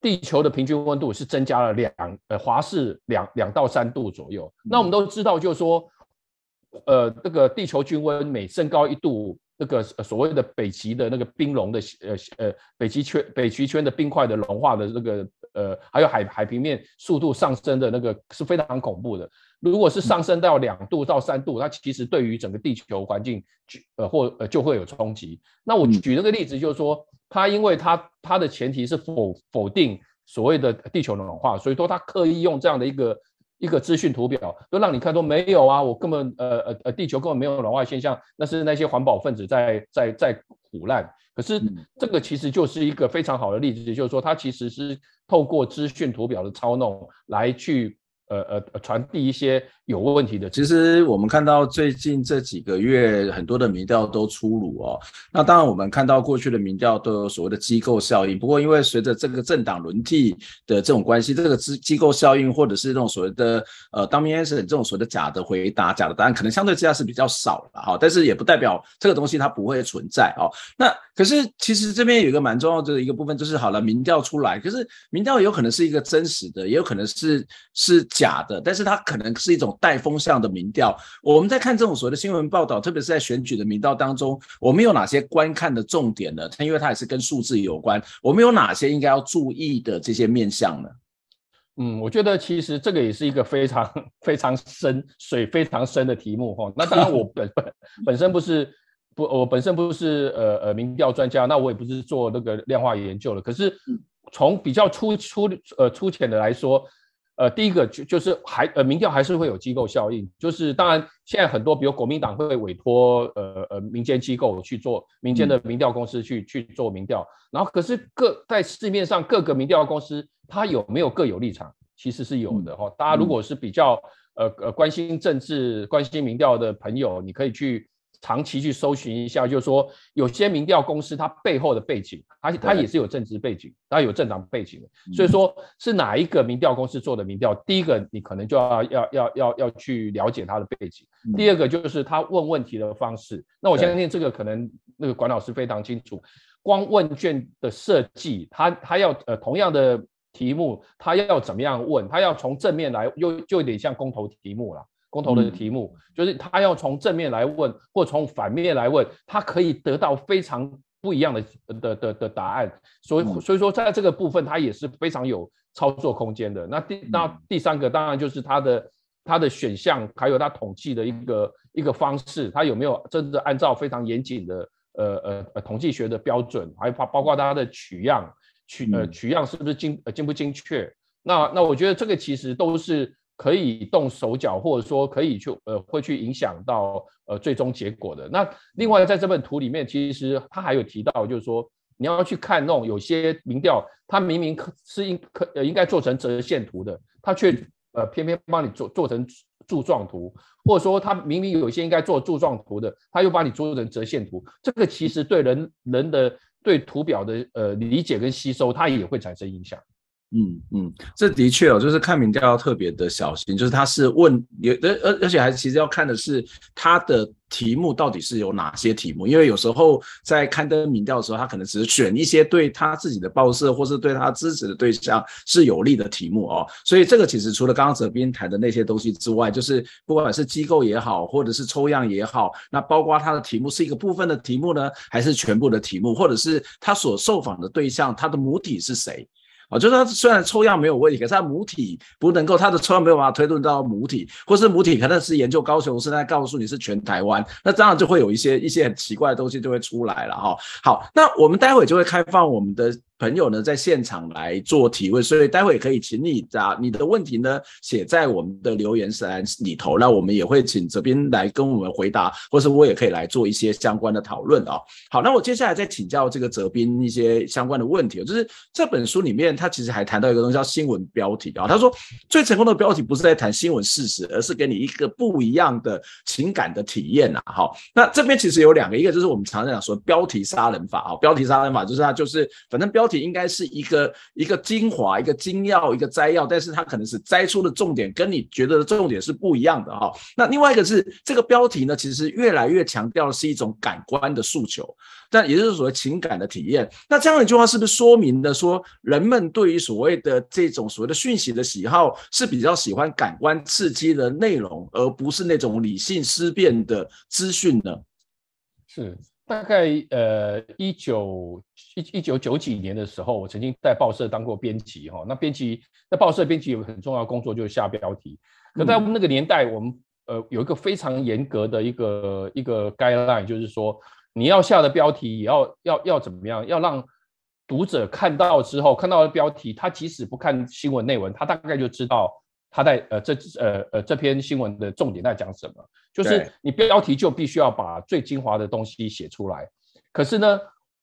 地球的平均温度是增加了两呃华氏两两到三度左右。那我们都知道，就是说呃这个地球均温每升高一度，那个所谓的北极的那个冰融的呃呃北极圈北极圈的冰块的融化的那个。呃，还有海海平面速度上升的那个是非常恐怖的。如果是上升到两度到三度，那其实对于整个地球环境，呃，或呃就会有冲击。那我举这个例子，就是说，它因为它它的前提是否否定所谓的地球暖化，所以说它刻意用这样的一个。一个资讯图表都让你看说没有啊，我根本呃呃呃，地球根本没有老化现象，那是那些环保分子在在在腐烂。可是这个其实就是一个非常好的例子，就是说它其实是透过资讯图表的操弄来去。呃呃，传递一些有问题的。其实我们看到最近这几个月很多的民调都出炉哦。那当然，我们看到过去的民调都有所谓的机构效应。不过，因为随着这个政党轮替的这种关系，这个机机构效应或者是这种所谓的呃当面恩师，这种所谓的假的回答、假的答案，可能相对之下是比较少了哈。但是也不代表这个东西它不会存在哦。那。可是，其实这边有一个蛮重要的一个部分，就是好了，民调出来，可是民调有可能是一个真实的，也有可能是是假的，但是它可能是一种带风向的民调。我们在看这种所谓的新闻报道，特别是在选举的民调当中，我们有哪些观看的重点呢？它因为它也是跟数字有关，我们有哪些应该要注意的这些面向呢？嗯，我觉得其实这个也是一个非常非常深水、非常深的题目哈。那当然，我本本身不是。不，我本身不是呃呃民调专家，那我也不是做那个量化研究了。可是从比较粗粗呃粗浅的来说，呃，第一个就就是还呃民调还是会有机构效应。就是当然现在很多，比如国民党会委托呃呃民间机构去做民间的民调公司去去做民调。然后可是各在市面上各个民调公司，它有没有各有立场，其实是有的哈。大家如果是比较呃呃关心政治、关心民调的朋友，你可以去。长期去搜寻一下，就是说有些民调公司它背后的背景，它它也是有政治背景，它有政党背景的，所以说是哪一个民调公司做的民调。第一个，你可能就要要要要要去了解它的背景；第二个，就是他问问题的方式。那我相信这个可能那个管老师非常清楚。光问卷的设计，他他要呃同样的题目，他要怎么样问？他要从正面来，又就有点像公投题目了。公投的题目，就是他要从正面来问，或从反面来问，他可以得到非常不一样的的的的答案。所以，所以说，在这个部分，他也是非常有操作空间的。那第那第三个，当然就是他的他的选项，还有他统计的一个一个方式，他有没有真的按照非常严谨的呃呃呃统计学的标准，还包包括他的取样取呃取样是不是精精不精确？那那我觉得这个其实都是。可以动手脚，或者说可以去呃，会去影响到呃最终结果的。那另外在这本图里面，其实他还有提到，就是说你要去看那种有些民调，他明明是应可应该做成折线图的，他却呃偏偏帮你做做成柱状图，或者说他明明有些应该做柱状图的，他又帮你做成折线图。这个其实对人人的对图表的呃理解跟吸收，它也会产生影响。嗯嗯，这的确哦，就是看民调要特别的小心，就是他是问也而而而且还其实要看的是他的题目到底是有哪些题目，因为有时候在刊登民调的时候，他可能只是选一些对他自己的报社或是对他支持的对象是有利的题目哦。所以这个其实除了刚刚哲斌谈的那些东西之外，就是不管是机构也好，或者是抽样也好，那包括他的题目是一个部分的题目呢，还是全部的题目，或者是他所受访的对象，他的母体是谁？啊，就是它虽然抽样没有问题，可是它母体不能够，它的抽样没有办法推论到母体，或是母体可能是研究高雄是那告诉你是全台湾，那这样就会有一些一些很奇怪的东西就会出来了哈。好，那我们待会就会开放我们的。朋友呢在现场来做提问，所以待会也可以请你把你的问题呢写在我们的留言栏里头，那我们也会请泽斌来跟我们回答，或是我也可以来做一些相关的讨论啊。好，那我接下来再请教这个泽斌一些相关的问题，就是这本书里面他其实还谈到一个东西叫新闻标题啊，他说最成功的标题不是在谈新闻事实，而是给你一个不一样的情感的体验啊。好，那这边其实有两个，一个就是我们常常讲说标题杀人法啊，标题杀人法就是他就是反正标题。应该是一个一个精华、一个精要、一个摘要，但是它可能是摘出的重点，跟你觉得的重点是不一样的哈。那另外一个是这个标题呢，其实越来越强调的是一种感官的诉求，但也就是所谓情感的体验。那这样一句话是不是说明的说，人们对于所谓的这种所谓的讯息的喜好是比较喜欢感官刺激的内容，而不是那种理性思辨的资讯呢？是。大概呃一九一一九九几年的时候，我曾经在报社当过编辑哈。那编辑在报社编辑有很重要工作，就是下标题。可在我们那个年代，我们呃有一个非常严格的一个一个 guideline，就是说你要下的标题，也要要要怎么样，要让读者看到之后看到的标题，他即使不看新闻内文，他大概就知道。他在呃这呃呃这篇新闻的重点在讲什么？就是你标题就必须要把最精华的东西写出来。可是呢，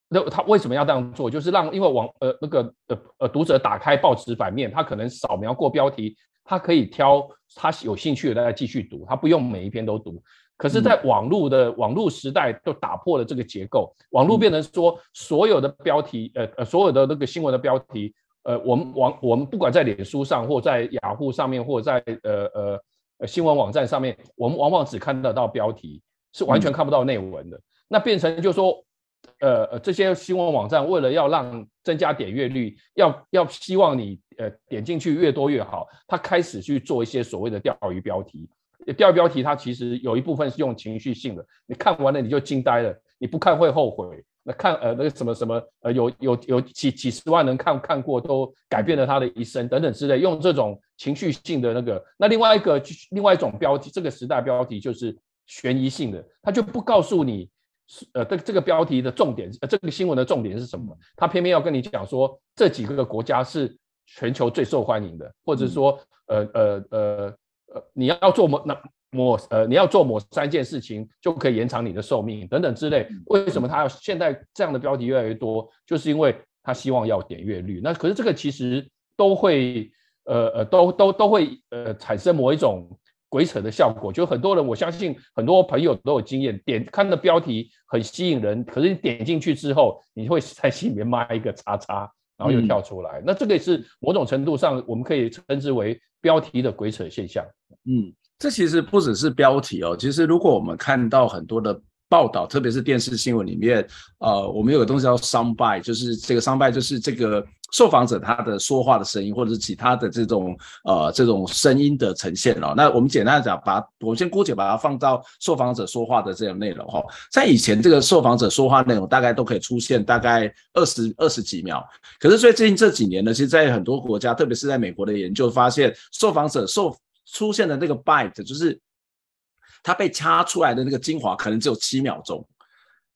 那他为什么要这样做？就是让因为网呃那个呃呃读者打开报纸版面，他可能扫描过标题，他可以挑他有兴趣的再继续读，他不用每一篇都读。可是，在网络的网络时代，就打破了这个结构，网络变成说所有的标题呃呃所有的那个新闻的标题。呃，我们往我们不管在脸书上，或在雅虎上面，或在呃呃新闻网站上面，我们往往只看得到标题，是完全看不到内文的。那变成就说，呃呃，这些新闻网站为了要让增加点阅率，要要希望你呃点进去越多越好，他开始去做一些所谓的钓鱼标题。钓鱼标题它其实有一部分是用情绪性的，你看完了你就惊呆了，你不看会后悔。那看呃那个什么什么呃有有有几几十万人看看过都改变了他的一生等等之类，用这种情绪性的那个。那另外一个另外一种标题，这个时代标题就是悬疑性的，他就不告诉你呃这这个标题的重点，呃这个新闻的重点是什么，他偏偏要跟你讲说这几个国家是全球最受欢迎的，或者说呃呃呃呃你要做么那。某呃，你要做某三件事情就可以延长你的寿命等等之类。为什么他要现在这样的标题越来越多？就是因为他希望要点阅率。那可是这个其实都会呃呃，都都都会呃产生某一种鬼扯的效果。就很多人，我相信很多朋友都有经验，点看的标题很吸引人，可是你点进去之后，你会在心里面骂一个叉叉，然后又跳出来。那这个是某种程度上我们可以称之为标题的鬼扯现象。嗯。这其实不只是标题哦，其实如果我们看到很多的报道，特别是电视新闻里面，呃，我们有个东西叫声掰，就是这个声掰就是这个受访者他的说话的声音，或者是其他的这种呃这种声音的呈现哦。那我们简单讲，把我们先姑且把它放到受访者说话的这个内容哈。在以前，这个受访者说话内容大概都可以出现大概二十二十几秒，可是最近这几年呢，其实在很多国家，特别是在美国的研究发现，受访者受出现的那个 bite 就是，它被掐出来的那个精华可能只有七秒钟，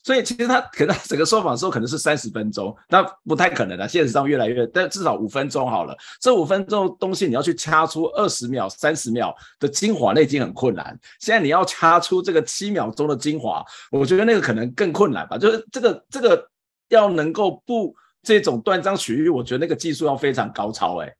所以其实它可能整个受访的时候可能是三十分钟，那不太可能的。现实上越来越，但至少五分钟好了。这五分钟东西你要去掐出二十秒、三十秒的精华，那已经很困难。现在你要掐出这个七秒钟的精华，我觉得那个可能更困难吧。就是这个这个要能够不这种断章取义，我觉得那个技术要非常高超哎。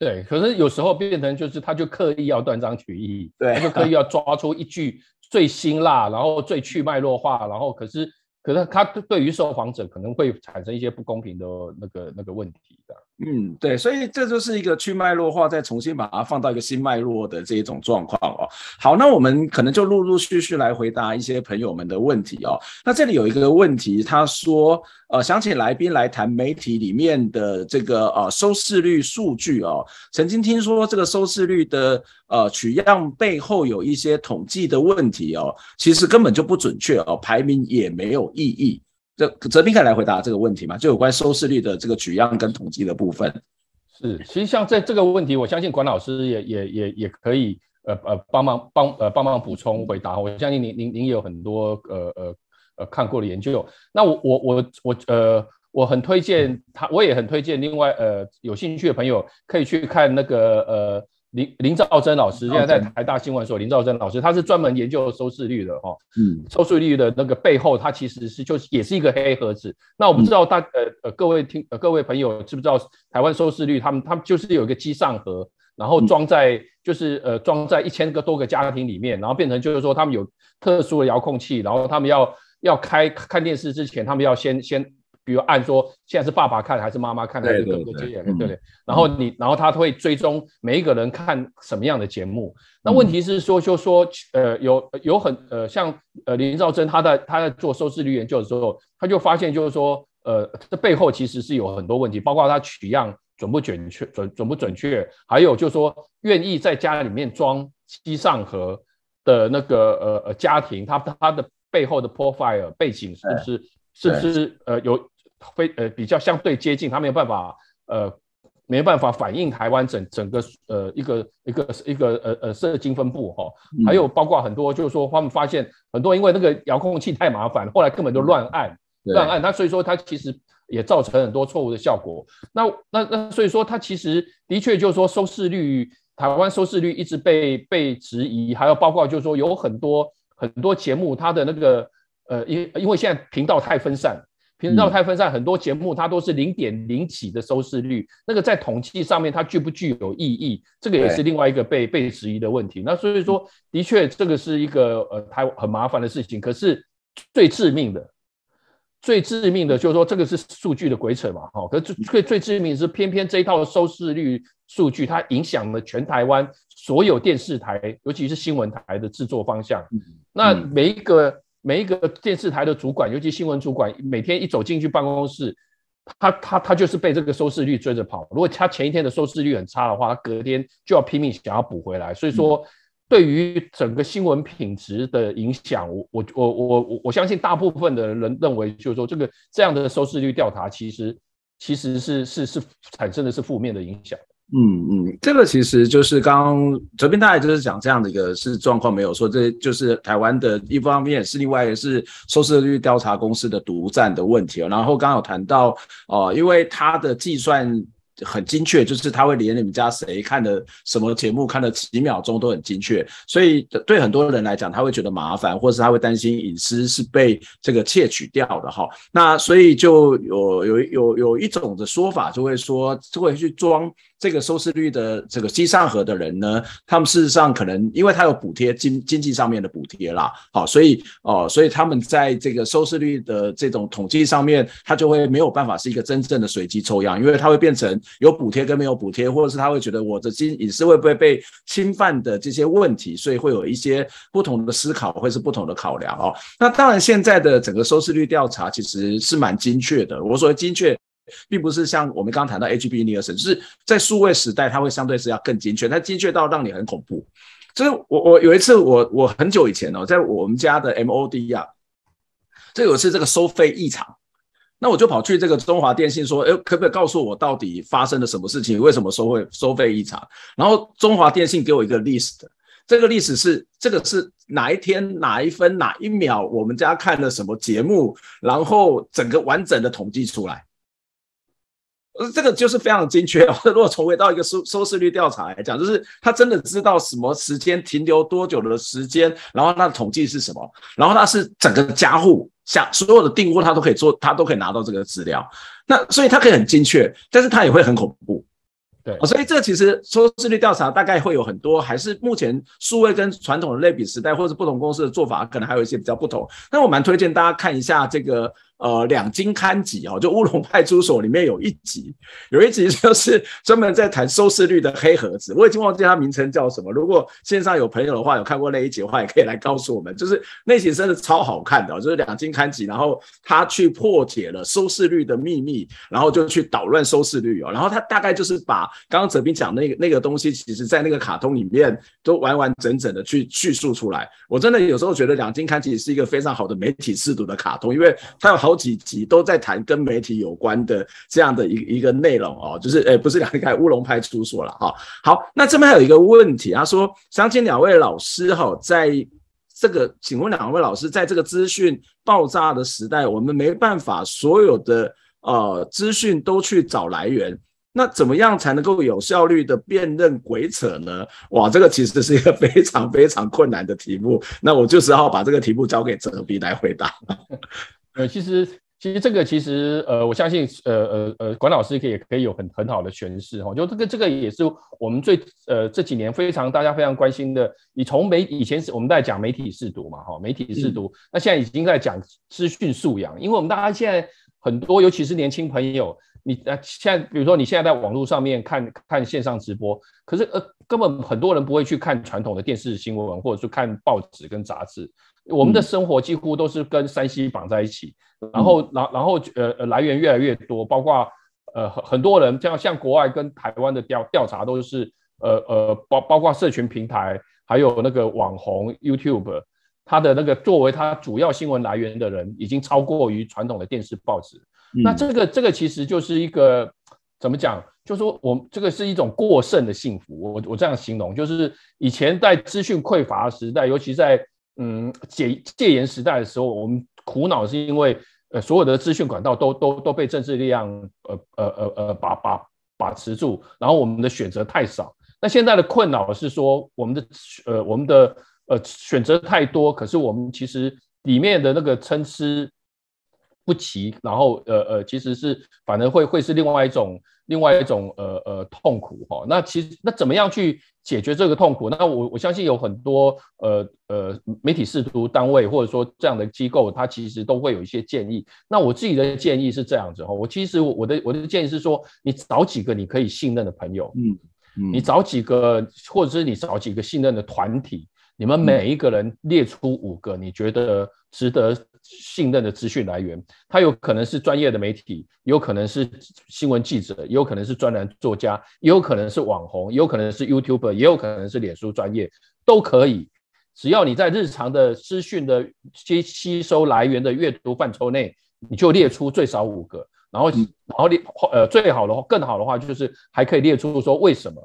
对，可是有时候变成就是，他就刻意要断章取义，对，他就刻意要抓出一句最辛辣，然后最去脉络化，然后可是，可是他对于受访者可能会产生一些不公平的那个那个问题的。嗯，对，所以这就是一个去脉络化，再重新把它放到一个新脉络的这种状况哦。好，那我们可能就陆陆续续来回答一些朋友们的问题哦。那这里有一个问题，他说，呃，想请来宾来谈媒体里面的这个呃收视率数据哦。曾经听说这个收视率的呃取样背后有一些统计的问题哦，其实根本就不准确哦，排名也没有意义。这泽斌凯来回答这个问题嘛？就有关收视率的这个取样跟统计的部分。是，其实像在这个问题，我相信管老师也也也也可以呃呃帮忙帮呃帮忙补充回答。我相信您您您也有很多呃呃呃看过的研究。那我我我我呃我很推荐他，我也很推荐另外呃有兴趣的朋友可以去看那个呃。林林兆珍老师现在在台大新闻所。林兆珍老师他是专门研究收视率的哦，嗯，收视率的那个背后，他其实是就是也是一个黑盒子。那我不知道大呃呃各位听呃各位朋友知不知道台湾收视率他们他们就是有一个机上盒，然后装在就是呃装在一千个多个家庭里面，然后变成就是说他们有特殊的遥控器，然后他们要要开看电视之前，他们要先先。比如按说现在是爸爸看还是妈妈看，还是哥哥姐姐对不对？然后你，然后他会追踪每一个人看什么样的节目。那问题是说，就说呃，有有很呃，像呃林兆珍他在他在做收视率研究的时候，他就发现就是说，呃，这背后其实是有很多问题，包括他取样准不准确，准准不准确，还有就是说愿意在家里面装机上盒的那个呃呃家庭，他他的背后的 profile 背景是不是？甚至呃有非呃比较相对接近，它没有办法呃没有办法反映台湾整整个呃一个一个一个呃呃射精分布哈，还有包括很多就是说他们发现很多因为那个遥控器太麻烦，后来根本就乱按乱按，那所以说它其实也造成很多错误的效果。那那那所以说它其实的确就是说收视率台湾收视率一直被被质疑，还有包括就是说有很多很多节目它的那个。呃，因因为现在频道太分散，频道太分散，很多节目它都是零点零几的收视率，那个在统计上面它具不具有意义？这个也是另外一个被被质疑的问题。那所以说，的确这个是一个呃，台湾很麻烦的事情。可是最致命的、最致命的就是说，这个是数据的鬼扯嘛，哈。可是最最最致命是，偏偏这一套收视率数据，它影响了全台湾所有电视台，尤其是新闻台的制作方向。那每一个。每一个电视台的主管，尤其新闻主管，每天一走进去办公室，他他他就是被这个收视率追着跑。如果他前一天的收视率很差的话，他隔天就要拼命想要补回来。所以说，对于整个新闻品质的影响，我我我我我我相信大部分的人认为，就是说这个这样的收视率调查，其实其实是是是产生的是负面的影响。嗯嗯，这个其实就是刚哲平大概就是讲这样的一个是状况，没有说这就是台湾的一方面是另外一是收视率调查公司的独占的问题然后刚有谈到哦，因为他的计算很精确，就是他会连你们家谁看的什么节目看了几秒钟都很精确，所以对很多人来讲他会觉得麻烦，或是他会担心隐私是被这个窃取掉的哈。那所以就有有有有一种的说法就会说会去装。这个收视率的这个西上河的人呢，他们事实上可能因为他有补贴，经经济上面的补贴啦，好，所以哦，所以他们在这个收视率的这种统计上面，他就会没有办法是一个真正的随机抽样，因为他会变成有补贴跟没有补贴，或者是他会觉得我的经隐私会不会被侵犯的这些问题，所以会有一些不同的思考，会是不同的考量哦。那当然，现在的整个收视率调查其实是蛮精确的，我所谓精确。并不是像我们刚刚谈到 H B N 二就是在数位时代，它会相对是要更精确，它精确到让你很恐怖。就是我我有一次我我很久以前哦，在我们家的 M O D 啊，这一是这个收费异常，那我就跑去这个中华电信说，哎，可不可以告诉我到底发生了什么事情，为什么收费收费异常？然后中华电信给我一个 list，这个 list 是这个是哪一天哪一分哪一秒我们家看了什么节目，然后整个完整的统计出来。呃，这个就是非常精确。如果从回到一个收收视率调查来讲，就是他真的知道什么时间停留多久的时间，然后他的统计是什么，然后他是整个家户下所有的订户，他都可以做，他都可以拿到这个资料。那所以他可以很精确，但是他也会很恐怖。对，所以这个其实收视率调查大概会有很多，还是目前数位跟传统的类比时代，或者不同公司的做法，可能还有一些比较不同。那我蛮推荐大家看一下这个。呃，两金刊集哦，就乌龙派出所里面有一集，有一集就是专门在谈收视率的黑盒子，我已经忘记它名称叫什么。如果线上有朋友的话，有看过那一集的话，也可以来告诉我们。就是那集真的超好看的，就是两金刊集，然后他去破解了收视率的秘密，然后就去捣乱收视率哦。然后他大概就是把刚刚泽斌讲那个那个东西，其实在那个卡通里面都完完整整的去叙述出来。我真的有时候觉得两金刊集是一个非常好的媒体制度的卡通，因为它有好。好几集都在谈跟媒体有关的这样的一个内容哦，就是诶，不是两个乌龙派出所了哈。好，那这边还有一个问题，他说：想请两位老师哈，在这个，请问两位老师，在这个资讯爆炸的时代，我们没办法所有的呃资讯都去找来源，那怎么样才能够有效率的辨认鬼扯呢？哇，这个其实是一个非常非常困难的题目。那我就是要把这个题目交给哲比来回答。呃，其实，其实这个其实，呃，我相信，呃呃呃，管老师可也可以有很很好的诠释哈。就这个，这个也是我们最呃这几年非常大家非常关心的。你从媒以前是我们在讲媒体嗜读嘛哈，媒体嗜毒。那现在已经在讲资讯素养，因为我们大家现在很多，尤其是年轻朋友，你呃现在比如说你现在在网络上面看看线上直播，可是呃根本很多人不会去看传统的电视新闻，或者是看报纸跟杂志。我们的生活几乎都是跟山西绑在一起，然后，然然后，呃呃，来源越来越多，包括呃很很多人，像像国外跟台湾的调调查都是，呃呃，包包括社群平台，还有那个网红 YouTube，他的那个作为他主要新闻来源的人，已经超过于传统的电视报纸。那这个这个其实就是一个怎么讲？就说我这个是一种过剩的幸福。我我这样形容，就是以前在资讯匮乏时代，尤其在。嗯，戒戒严时代的时候，我们苦恼是因为呃，所有的资讯管道都都都被政治力量呃呃呃呃把把把持住，然后我们的选择太少。那现在的困扰是说，我们的呃我们的呃选择太多，可是我们其实里面的那个参差。不齐，然后呃呃，其实是反而会会是另外一种另外一种呃呃痛苦哈。那其实那怎么样去解决这个痛苦？那我我相信有很多呃呃媒体试图单位或者说这样的机构，它其实都会有一些建议。那我自己的建议是这样子哈。我其实我的我的建议是说，你找几个你可以信任的朋友，嗯嗯，你找几个，或者是你找几个信任的团体，你们每一个人列出五个你觉得值得。信任的资讯来源，它有可能是专业的媒体，有可能是新闻记者，也有可能是专栏作家，也有可能是网红，也有可能是 YouTuber，也有可能是脸书专业，都可以。只要你在日常的资讯的吸吸收来源的阅读范畴内，你就列出最少五个，然后然后列呃最好的话，更好的话就是还可以列出说为什么。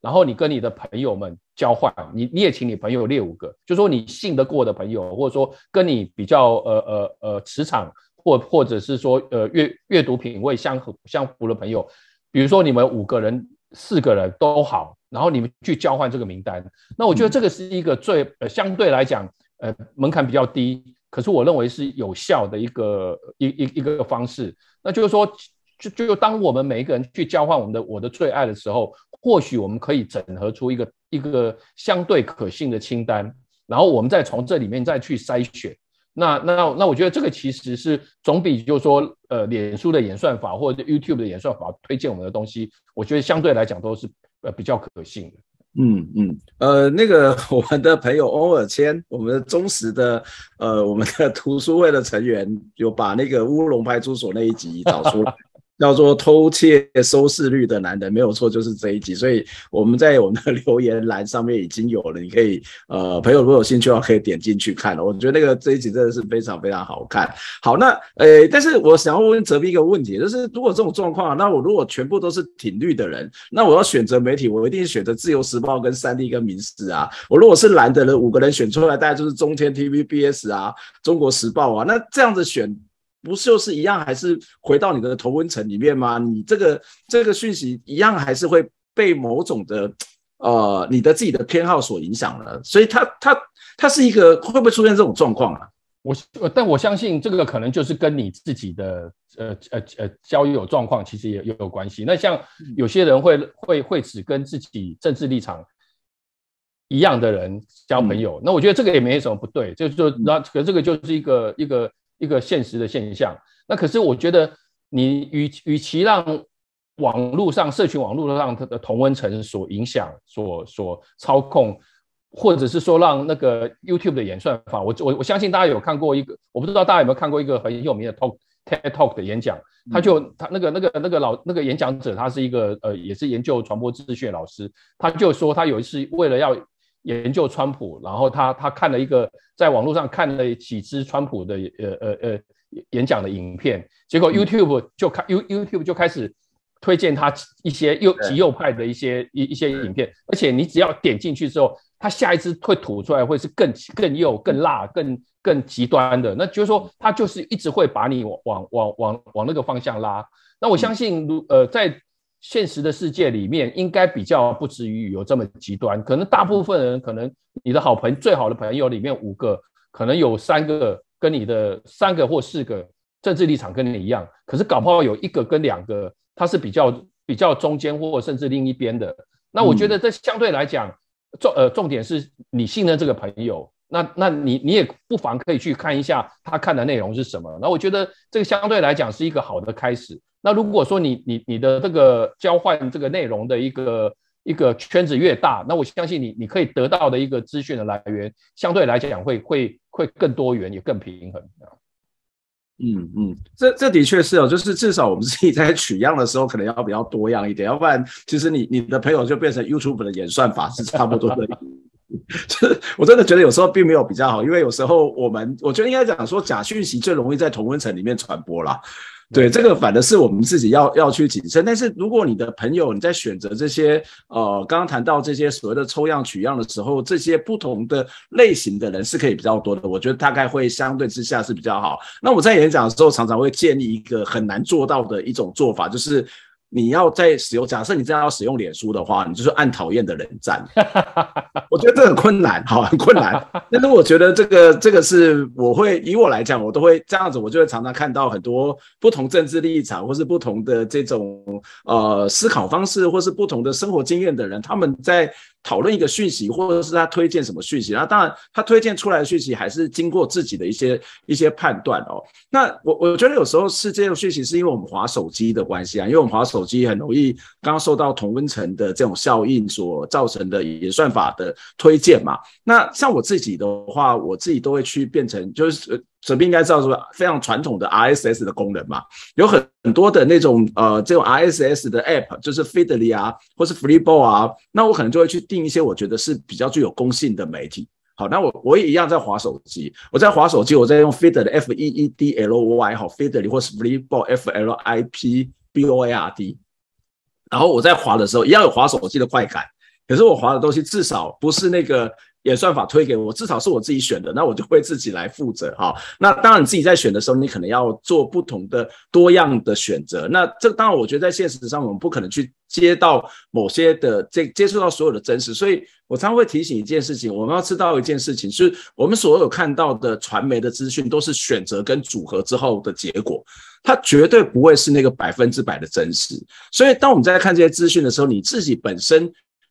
然后你跟你的朋友们交换，你你也请你朋友列五个，就说你信得过的朋友，或者说跟你比较呃呃呃磁场或或者是说呃阅阅读品味相相符的朋友，比如说你们五个人四个人都好，然后你们去交换这个名单，那我觉得这个是一个最呃相对来讲呃门槛比较低，可是我认为是有效的一个一一一个方式，那就是说。就就当我们每一个人去交换我们的我的最爱的时候，或许我们可以整合出一个一个相对可信的清单，然后我们再从这里面再去筛选。那那那我觉得这个其实是总比就说呃，脸书的演算法或者 YouTube 的演算法推荐我们的东西，我觉得相对来讲都是呃比较可信的。嗯嗯，呃，那个我们的朋友欧尔谦，我们的忠实的呃我们的图书会的成员，有把那个乌龙派出所那一集找出。来。叫做偷窃收视率的男人，没有错，就是这一集。所以我们在我们的 留言栏上面已经有了，你可以呃，朋友如果有兴趣的话，可以点进去看。我觉得那个这一集真的是非常非常好看。好，那呃，但是我想要问哲斌一个问题，就是如果这种状况，那我如果全部都是挺绿的人，那我要选择媒体，我一定选择自由时报跟三立跟民视啊。我如果是蓝的人，五个人选出来，大家就是中天 TVBS 啊，中国时报啊，那这样子选。不就是一样，还是回到你的头温层里面吗？你这个这个讯息一样，还是会被某种的，呃，你的自己的偏好所影响了。所以，他他他是一个会不会出现这种状况啊？我但我相信这个可能就是跟你自己的呃呃呃交友状况其实也有有关系。那像有些人会会会只跟自己政治立场一样的人交朋友，那我觉得这个也没什么不对，就就那可这个就是一个一个。一个现实的现象，那可是我觉得，你与与其让网络上、社群网络上他的同温层所影响、所所操控，或者是说让那个 YouTube 的演算法，我我我相信大家有看过一个，我不知道大家有没有看过一个很有名的 TED Talk 的演讲，他就他那个那个那个老那个演讲者，他是一个呃也是研究传播资讯老师，他就说他有一次为了要研究川普，然后他他看了一个，在网络上看了几支川普的呃呃呃演讲的影片，结果 YouTube 就开 U YouTube 就开始推荐他一些右极右派的一些一一些影片，而且你只要点进去之后，他下一支会吐出来会是更更右、更辣、更更极端的，那就是说他就是一直会把你往往往往那个方向拉。那我相信，如呃在。现实的世界里面，应该比较不至于有这么极端。可能大部分人，可能你的好朋最好的朋友里面五个，可能有三个跟你的三个或四个政治立场跟你一样。可是搞不好有一个跟两个，他是比较比较中间或甚至另一边的。那我觉得这相对来讲重呃重点是你信任这个朋友。那那你你也不妨可以去看一下他看的内容是什么。那我觉得这个相对来讲是一个好的开始。那如果说你你你的这个交换这个内容的一个一个圈子越大，那我相信你你可以得到的一个资讯的来源，相对来讲会会会更多元也更平衡。嗯嗯，这这的确是哦，就是至少我们自己在取样的时候，可能要比较多样一点，要不然其实你你的朋友就变成 YouTube 的演算法是差不多的。是我真的觉得有时候并没有比较好，因为有时候我们我觉得应该讲说假讯息最容易在同温层里面传播啦。对，这个反的是我们自己要要去谨慎。但是如果你的朋友你在选择这些呃，刚刚谈到这些所谓的抽样取样的时候，这些不同的类型的人是可以比较多的。我觉得大概会相对之下是比较好。那我在演讲的时候常常会建议一个很难做到的一种做法，就是。你要在使用，假设你这样要使用脸书的话，你就是按讨厌的人赞。我觉得这很困难，哈，很困难。但是我觉得这个，这个是我会以我来讲，我都会这样子，我就会常常看到很多不同政治立场或是不同的这种呃思考方式，或是不同的生活经验的人，他们在。讨论一个讯息，或者是他推荐什么讯息，那当然他推荐出来的讯息还是经过自己的一些一些判断哦。那我我觉得有时候是这种讯息，是因为我们滑手机的关系啊，因为我们滑手机很容易，刚刚受到同温层的这种效应所造成的，也算法的推荐嘛。那像我自己的话，我自己都会去变成就是。首先应该道做非常传统的 RSS 的功能嘛，有很多的那种呃这种 RSS 的 app，就是 Feedly 啊，或是 f l e e b o a 啊，那我可能就会去定一些我觉得是比较具有公信的媒体。好，那我我也一样在划手机，我在划手机，我在用 Feedly 的 F E E D L Y，好 Feedly 或是 f l e e b o a F L I P B O A R D，然后我在划的时候一样有划手机的快感，可是我划的东西至少不是那个。演算法推给我，至少是我自己选的，那我就会自己来负责哈。那当然你自己在选的时候，你可能要做不同的多样的选择。那这当然，我觉得在现实上，我们不可能去接到某些的这接触到所有的真实。所以我常常会提醒一件事情：我们要知道一件事情，就是我们所有看到的传媒的资讯都是选择跟组合之后的结果，它绝对不会是那个百分之百的真实。所以，当我们在看这些资讯的时候，你自己本身。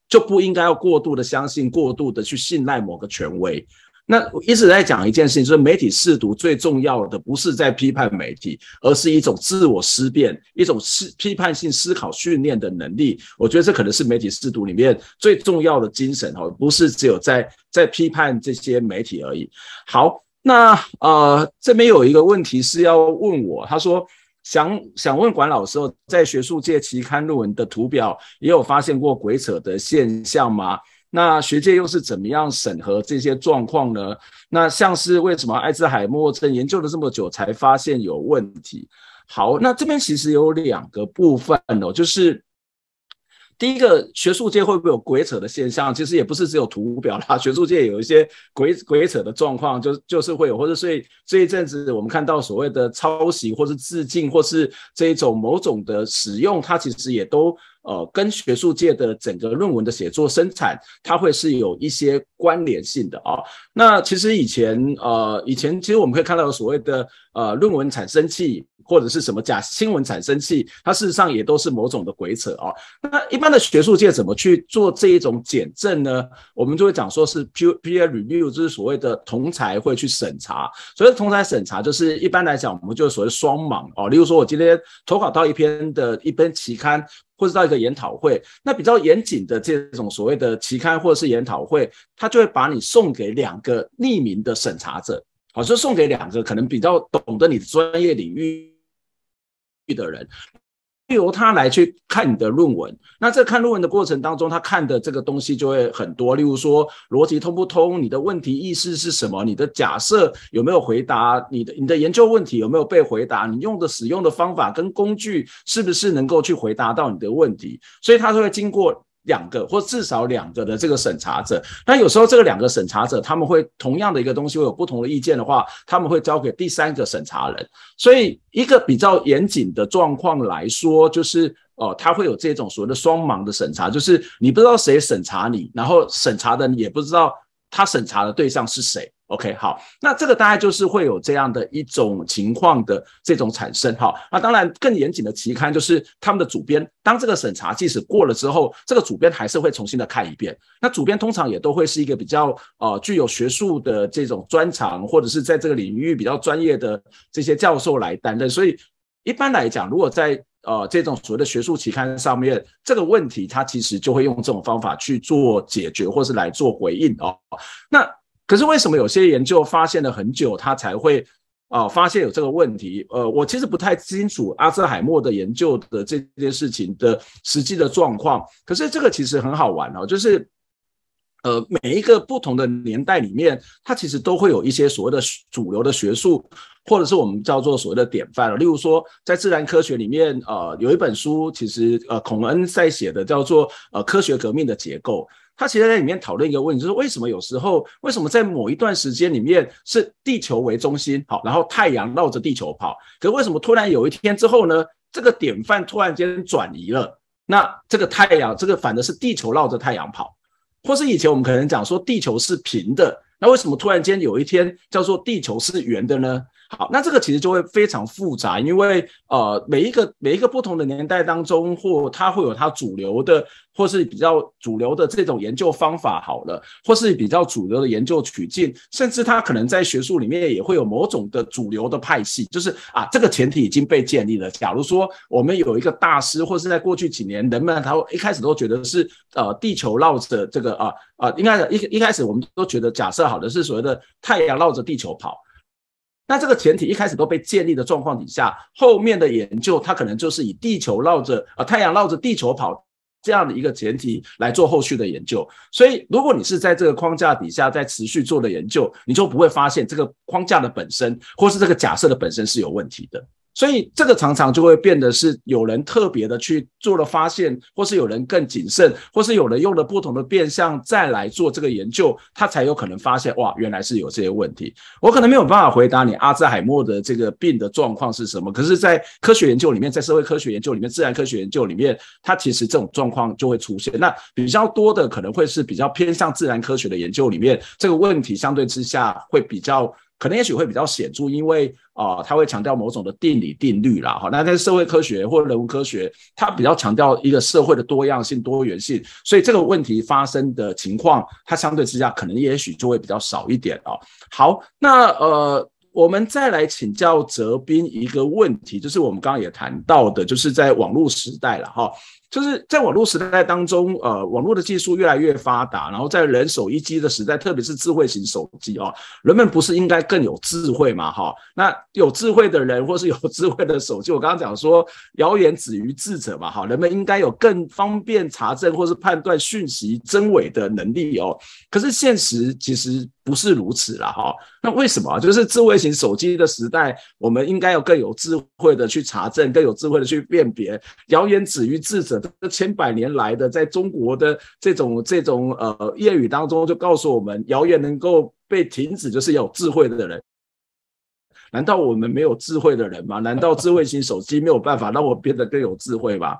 就不应该要过度的相信、过度的去信赖某个权威。那一直在讲一件事情，就是媒体试读最重要的不是在批判媒体，而是一种自我思辨、一种思批判性思考训练的能力。我觉得这可能是媒体试读里面最重要的精神哦，不是只有在在批判这些媒体而已。好，那呃这边有一个问题是要问我，他说。想想问管老师哦，在学术界期刊论文的图表也有发现过鬼扯的现象吗？那学界又是怎么样审核这些状况呢？那像是为什么爱滋海默症研究了这么久才发现有问题？好，那这边其实有两个部分哦，就是。第一个学术界会不会有鬼扯的现象？其实也不是只有图表啦，学术界有一些鬼鬼扯的状况，就就是会有，或者所以这一阵子我们看到所谓的抄袭，或是致敬，或是这一种某种的使用，它其实也都。呃，跟学术界的整个论文的写作生产，它会是有一些关联性的啊。那其实以前，呃，以前其实我们可以看到所谓的呃论文产生器或者是什么假新闻产生器，它事实上也都是某种的鬼扯啊。那一般的学术界怎么去做这一种检证呢？我们就会讲说是 peer review，就是所谓的同才会去审查。所谓同台审查，就是一般来讲，我们就所谓双盲哦。例如说，我今天投稿到一篇的一篇期刊。或者到一个研讨会，那比较严谨的这种所谓的期刊或者是研讨会，他就会把你送给两个匿名的审查者，好，就送给两个可能比较懂得你的专业领域的人。由他来去看你的论文，那在看论文的过程当中，他看的这个东西就会很多。例如说，逻辑通不通？你的问题意思是什么？你的假设有没有回答？你的你的研究问题有没有被回答？你用的使用的方法跟工具是不是能够去回答到你的问题？所以，他都会经过。两个或至少两个的这个审查者，那有时候这个两个审查者他们会同样的一个东西会有不同的意见的话，他们会交给第三个审查人。所以一个比较严谨的状况来说，就是哦，他会有这种所谓的双盲的审查，就是你不知道谁审查你，然后审查的你也不知道他审查的对象是谁。OK，好，那这个大概就是会有这样的一种情况的这种产生哈。那当然更严谨的期刊就是他们的主编，当这个审查即使过了之后，这个主编还是会重新的看一遍。那主编通常也都会是一个比较呃具有学术的这种专长，或者是在这个领域比较专业的这些教授来担任。所以一般来讲，如果在呃这种所谓的学术期刊上面，这个问题它其实就会用这种方法去做解决，或是来做回应哦。那可是为什么有些研究发现了很久，他才会啊发现有这个问题？呃，我其实不太清楚阿兹海默的研究的这件事情的实际的状况。可是这个其实很好玩哦，就是呃每一个不同的年代里面，它其实都会有一些所谓的主流的学术，或者是我们叫做所谓的典范了。例如说，在自然科学里面，呃，有一本书其实呃孔恩在写的，叫做《呃科学革命的结构》。他其实在里面讨论一个问题，就是为什么有时候为什么在某一段时间里面是地球为中心，好，然后太阳绕着地球跑，可为什么突然有一天之后呢，这个典范突然间转移了？那这个太阳这个反的是地球绕着太阳跑，或是以前我们可能讲说地球是平的，那为什么突然间有一天叫做地球是圆的呢？好，那这个其实就会非常复杂，因为呃，每一个每一个不同的年代当中，或它会有它主流的，或是比较主流的这种研究方法好了，或是比较主流的研究取径，甚至它可能在学术里面也会有某种的主流的派系，就是啊，这个前提已经被建立了。假如说我们有一个大师，或是在过去几年，人们他一开始都觉得是呃，地球绕着这个啊啊，应该一一开始我们都觉得假设好的是所谓的太阳绕着地球跑。那这个前提一开始都被建立的状况底下，后面的研究它可能就是以地球绕着啊太阳绕着地球跑这样的一个前提来做后续的研究。所以，如果你是在这个框架底下在持续做的研究，你就不会发现这个框架的本身，或是这个假设的本身是有问题的。所以这个常常就会变得是有人特别的去做了发现，或是有人更谨慎，或是有人用了不同的变相再来做这个研究，他才有可能发现哇，原来是有这些问题。我可能没有办法回答你阿兹海默的这个病的状况是什么，可是，在科学研究里面，在社会科学研究里面，自然科学研究里面，它其实这种状况就会出现。那比较多的可能会是比较偏向自然科学的研究里面，这个问题相对之下会比较，可能也许会比较显著，因为。啊，他会强调某种的定理定律啦，哈，那在社会科学或人文科学，它比较强调一个社会的多样性、多元性，所以这个问题发生的情况，它相对之下可能也许就会比较少一点啊。好，那呃。我们再来请教泽斌一个问题，就是我们刚刚也谈到的，就是在网络时代了哈，就是在网络时代当中，呃，网络的技术越来越发达，然后在人手一机的时代，特别是智慧型手机哦，人们不是应该更有智慧嘛哈？那有智慧的人，或是有智慧的手机，我刚刚讲说，谣言止于智者嘛哈，人们应该有更方便查证或是判断讯息真伪的能力哦。可是现实其实。不是如此了哈，那为什么？就是智慧型手机的时代，我们应该要更有智慧的去查证，更有智慧的去辨别。谣言止于智者，这千百年来的在中国的这种这种呃谚语当中就告诉我们，谣言能够被停止，就是有智慧的人。难道我们没有智慧的人吗？难道智慧型手机没有办法让我变得更有智慧吗？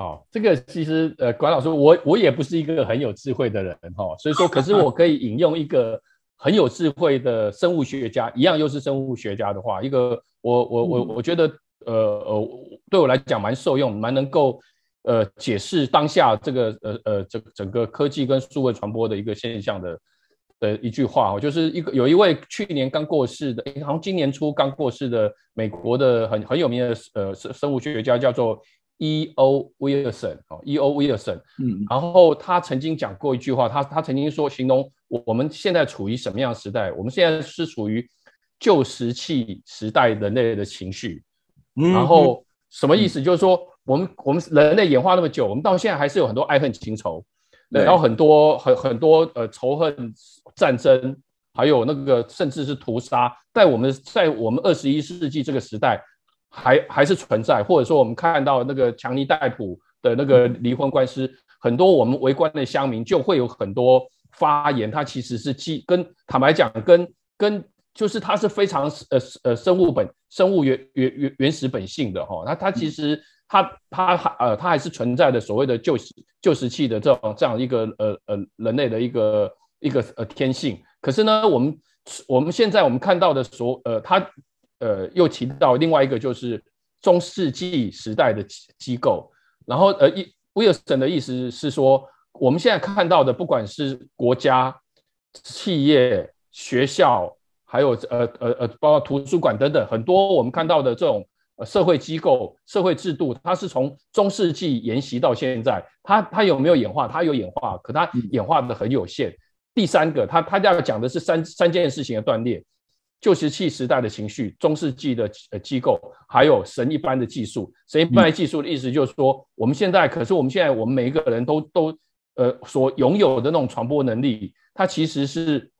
哦，这个其实呃，管老师，我我也不是一个很有智慧的人哈，所以说，可是我可以引用一个很有智慧的生物学家，一样又是生物学家的话，一个我我我我觉得呃呃，对我来讲蛮受用，蛮能够呃解释当下这个呃呃整整个科技跟数位传播的一个现象的呃一句话哦，就是一个有一位去年刚过世的，好像今年初刚过世的美国的很很有名的呃生生物学家叫做。E.O. Wilson 哦 e o Wilson，嗯，然后他曾经讲过一句话，他他曾经说，形容我们现在处于什么样的时代？我们现在是处于旧石器时代人类的情绪。然后什么意思？就是说，我们我们人类演化那么久，我们到现在还是有很多爱恨情仇，对，然后很多很很多呃仇恨战争，还有那个甚至是屠杀，在我们在我们二十一世纪这个时代。还还是存在，或者说我们看到那个强尼戴普的那个离婚官司，很多我们围观的乡民就会有很多发言，他其实是基跟坦白讲跟跟就是他是非常呃呃生物本生物原原原原始本性的哈，他他其实他他还呃他还是存在的所谓的旧旧石器的这种这样一个呃呃人类的一个一个呃天性，可是呢我们我们现在我们看到的所呃他。呃，又提到另外一个就是中世纪时代的机构，然后呃，威尔森的意思是说，我们现在看到的，不管是国家、企业、学校，还有呃呃呃，包括图书馆等等，很多我们看到的这种社会机构、社会制度，它是从中世纪沿袭到现在，它它有没有演化？它有演化，可它演化的很有限。第三个，它他要讲的是三三件事情的断裂。旧石器时代的情绪，中世纪的呃机构，还有神一般的技术。神一般技术的意思就是说，我们现在可是我们现在我们每一个人都都呃所拥有的那种传播能力，它其实是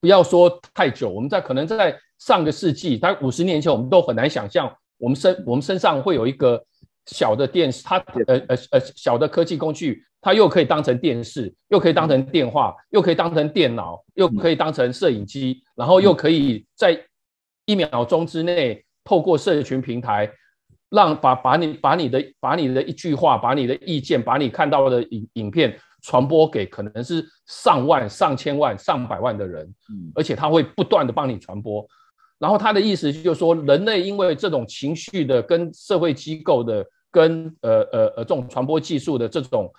不要说太久，我们在可能在上个世纪，概五十年前我们都很难想象，我们身我们身上会有一个小的电视，它呃呃呃小的科技工具。它又可以当成电视，又可以当成电话，又可以当成电脑，又可以当成摄影机，然后又可以在一秒钟之内透过社群平台，让把把你把你的把你的一句话，把你的意见，把你看到的影影片传播给可能是上万、上千万、上百万的人，而且他会不断的帮你传播。然后他的意思就是说，人类因为这种情绪的跟社会机构的跟呃呃呃这种传播技术的这种。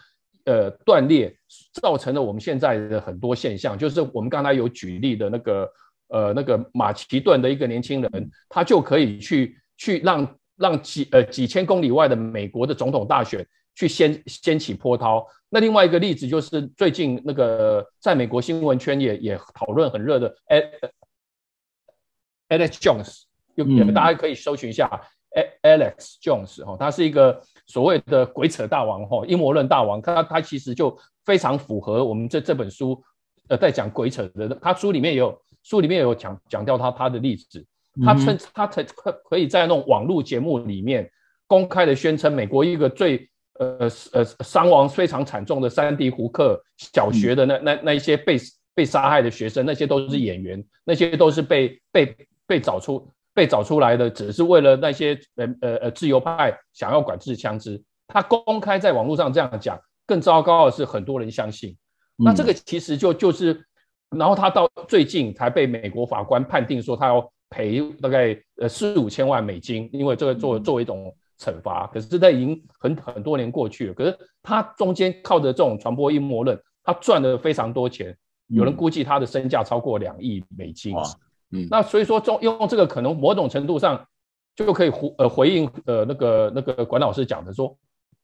呃，断裂造成了我们现在的很多现象，就是我们刚才有举例的那个，呃，那个马其顿的一个年轻人，他就可以去去让让几呃几千公里外的美国的总统大选去掀掀起波涛。那另外一个例子就是最近那个在美国新闻圈也也讨论很热的 Alex Jones，有你们大家可以搜寻一下 Alex Jones 哦，他是一个。所谓的鬼扯大王哈，阴谋论大王，他他其实就非常符合我们这这本书，呃，在讲鬼扯的。他书里面有，书里面有讲讲掉他他的例子。他称他可可以在那种网络节目里面公开的宣称，美国一个最呃呃伤亡非常惨重的三迪胡克小学的那那那一些被被杀害的学生，那些都是演员，那些都是被被被找出。被找出来的只是为了那些呃呃呃自由派想要管制枪支，他公开在网络上这样讲。更糟糕的是，很多人相信。那这个其实就就是，然后他到最近才被美国法官判定说他要赔大概呃四五千万美金，因为这个作作为一种惩罚。可是他已经很很多年过去了，可是他中间靠着这种传播阴谋论，他赚了非常多钱。有人估计他的身价超过两亿美金。嗯，那所以说，用用这个可能某种程度上就可以回呃回应呃那个那个管老师讲的，说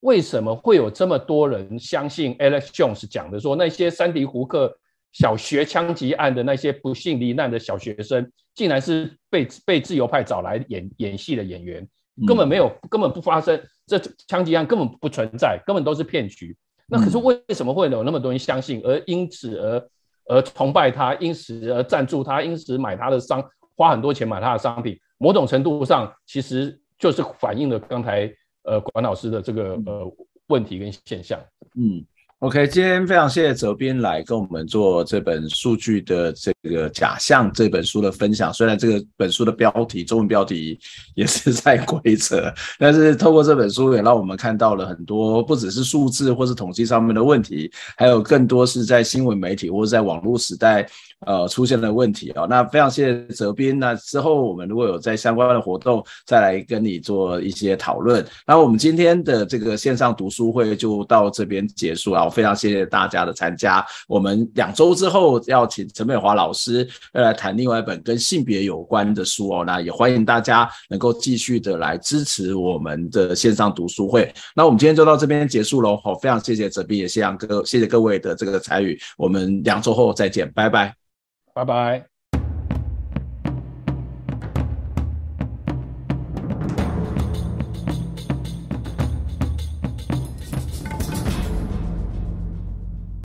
为什么会有这么多人相信 Alex Jones 讲的，说那些山迪胡克小学枪击案的那些不幸罹难的小学生，竟然是被被自由派找来演演戏的演员，根本没有，根本不发生，这枪击案根本不存在，根本都是骗局。那可是为什么会有那么多人相信，而因此而？而崇拜他，因此而赞助他，因此买他的商，花很多钱买他的商品。某种程度上，其实就是反映了刚才呃管老师的这个呃问题跟现象。嗯。OK，今天非常谢谢泽斌来跟我们做这本《数据的这个假象》这本书的分享。虽然这个本书的标题中文标题也是在规则，但是透过这本书也让我们看到了很多，不只是数字或是统计上面的问题，还有更多是在新闻媒体或者在网络时代。呃，出现了问题啊！那非常谢谢泽斌。那之后我们如果有在相关的活动，再来跟你做一些讨论。那我们今天的这个线上读书会就到这边结束啊！我非常谢谢大家的参加。我们两周之后要请陈美华老师要来谈另外一本跟性别有关的书哦。那也欢迎大家能够继续的来支持我们的线上读书会。那我们今天就到这边结束喽。好，非常谢谢泽斌，也谢谢各谢谢各位的这个参与。我们两周后再见，拜拜。Bye bye.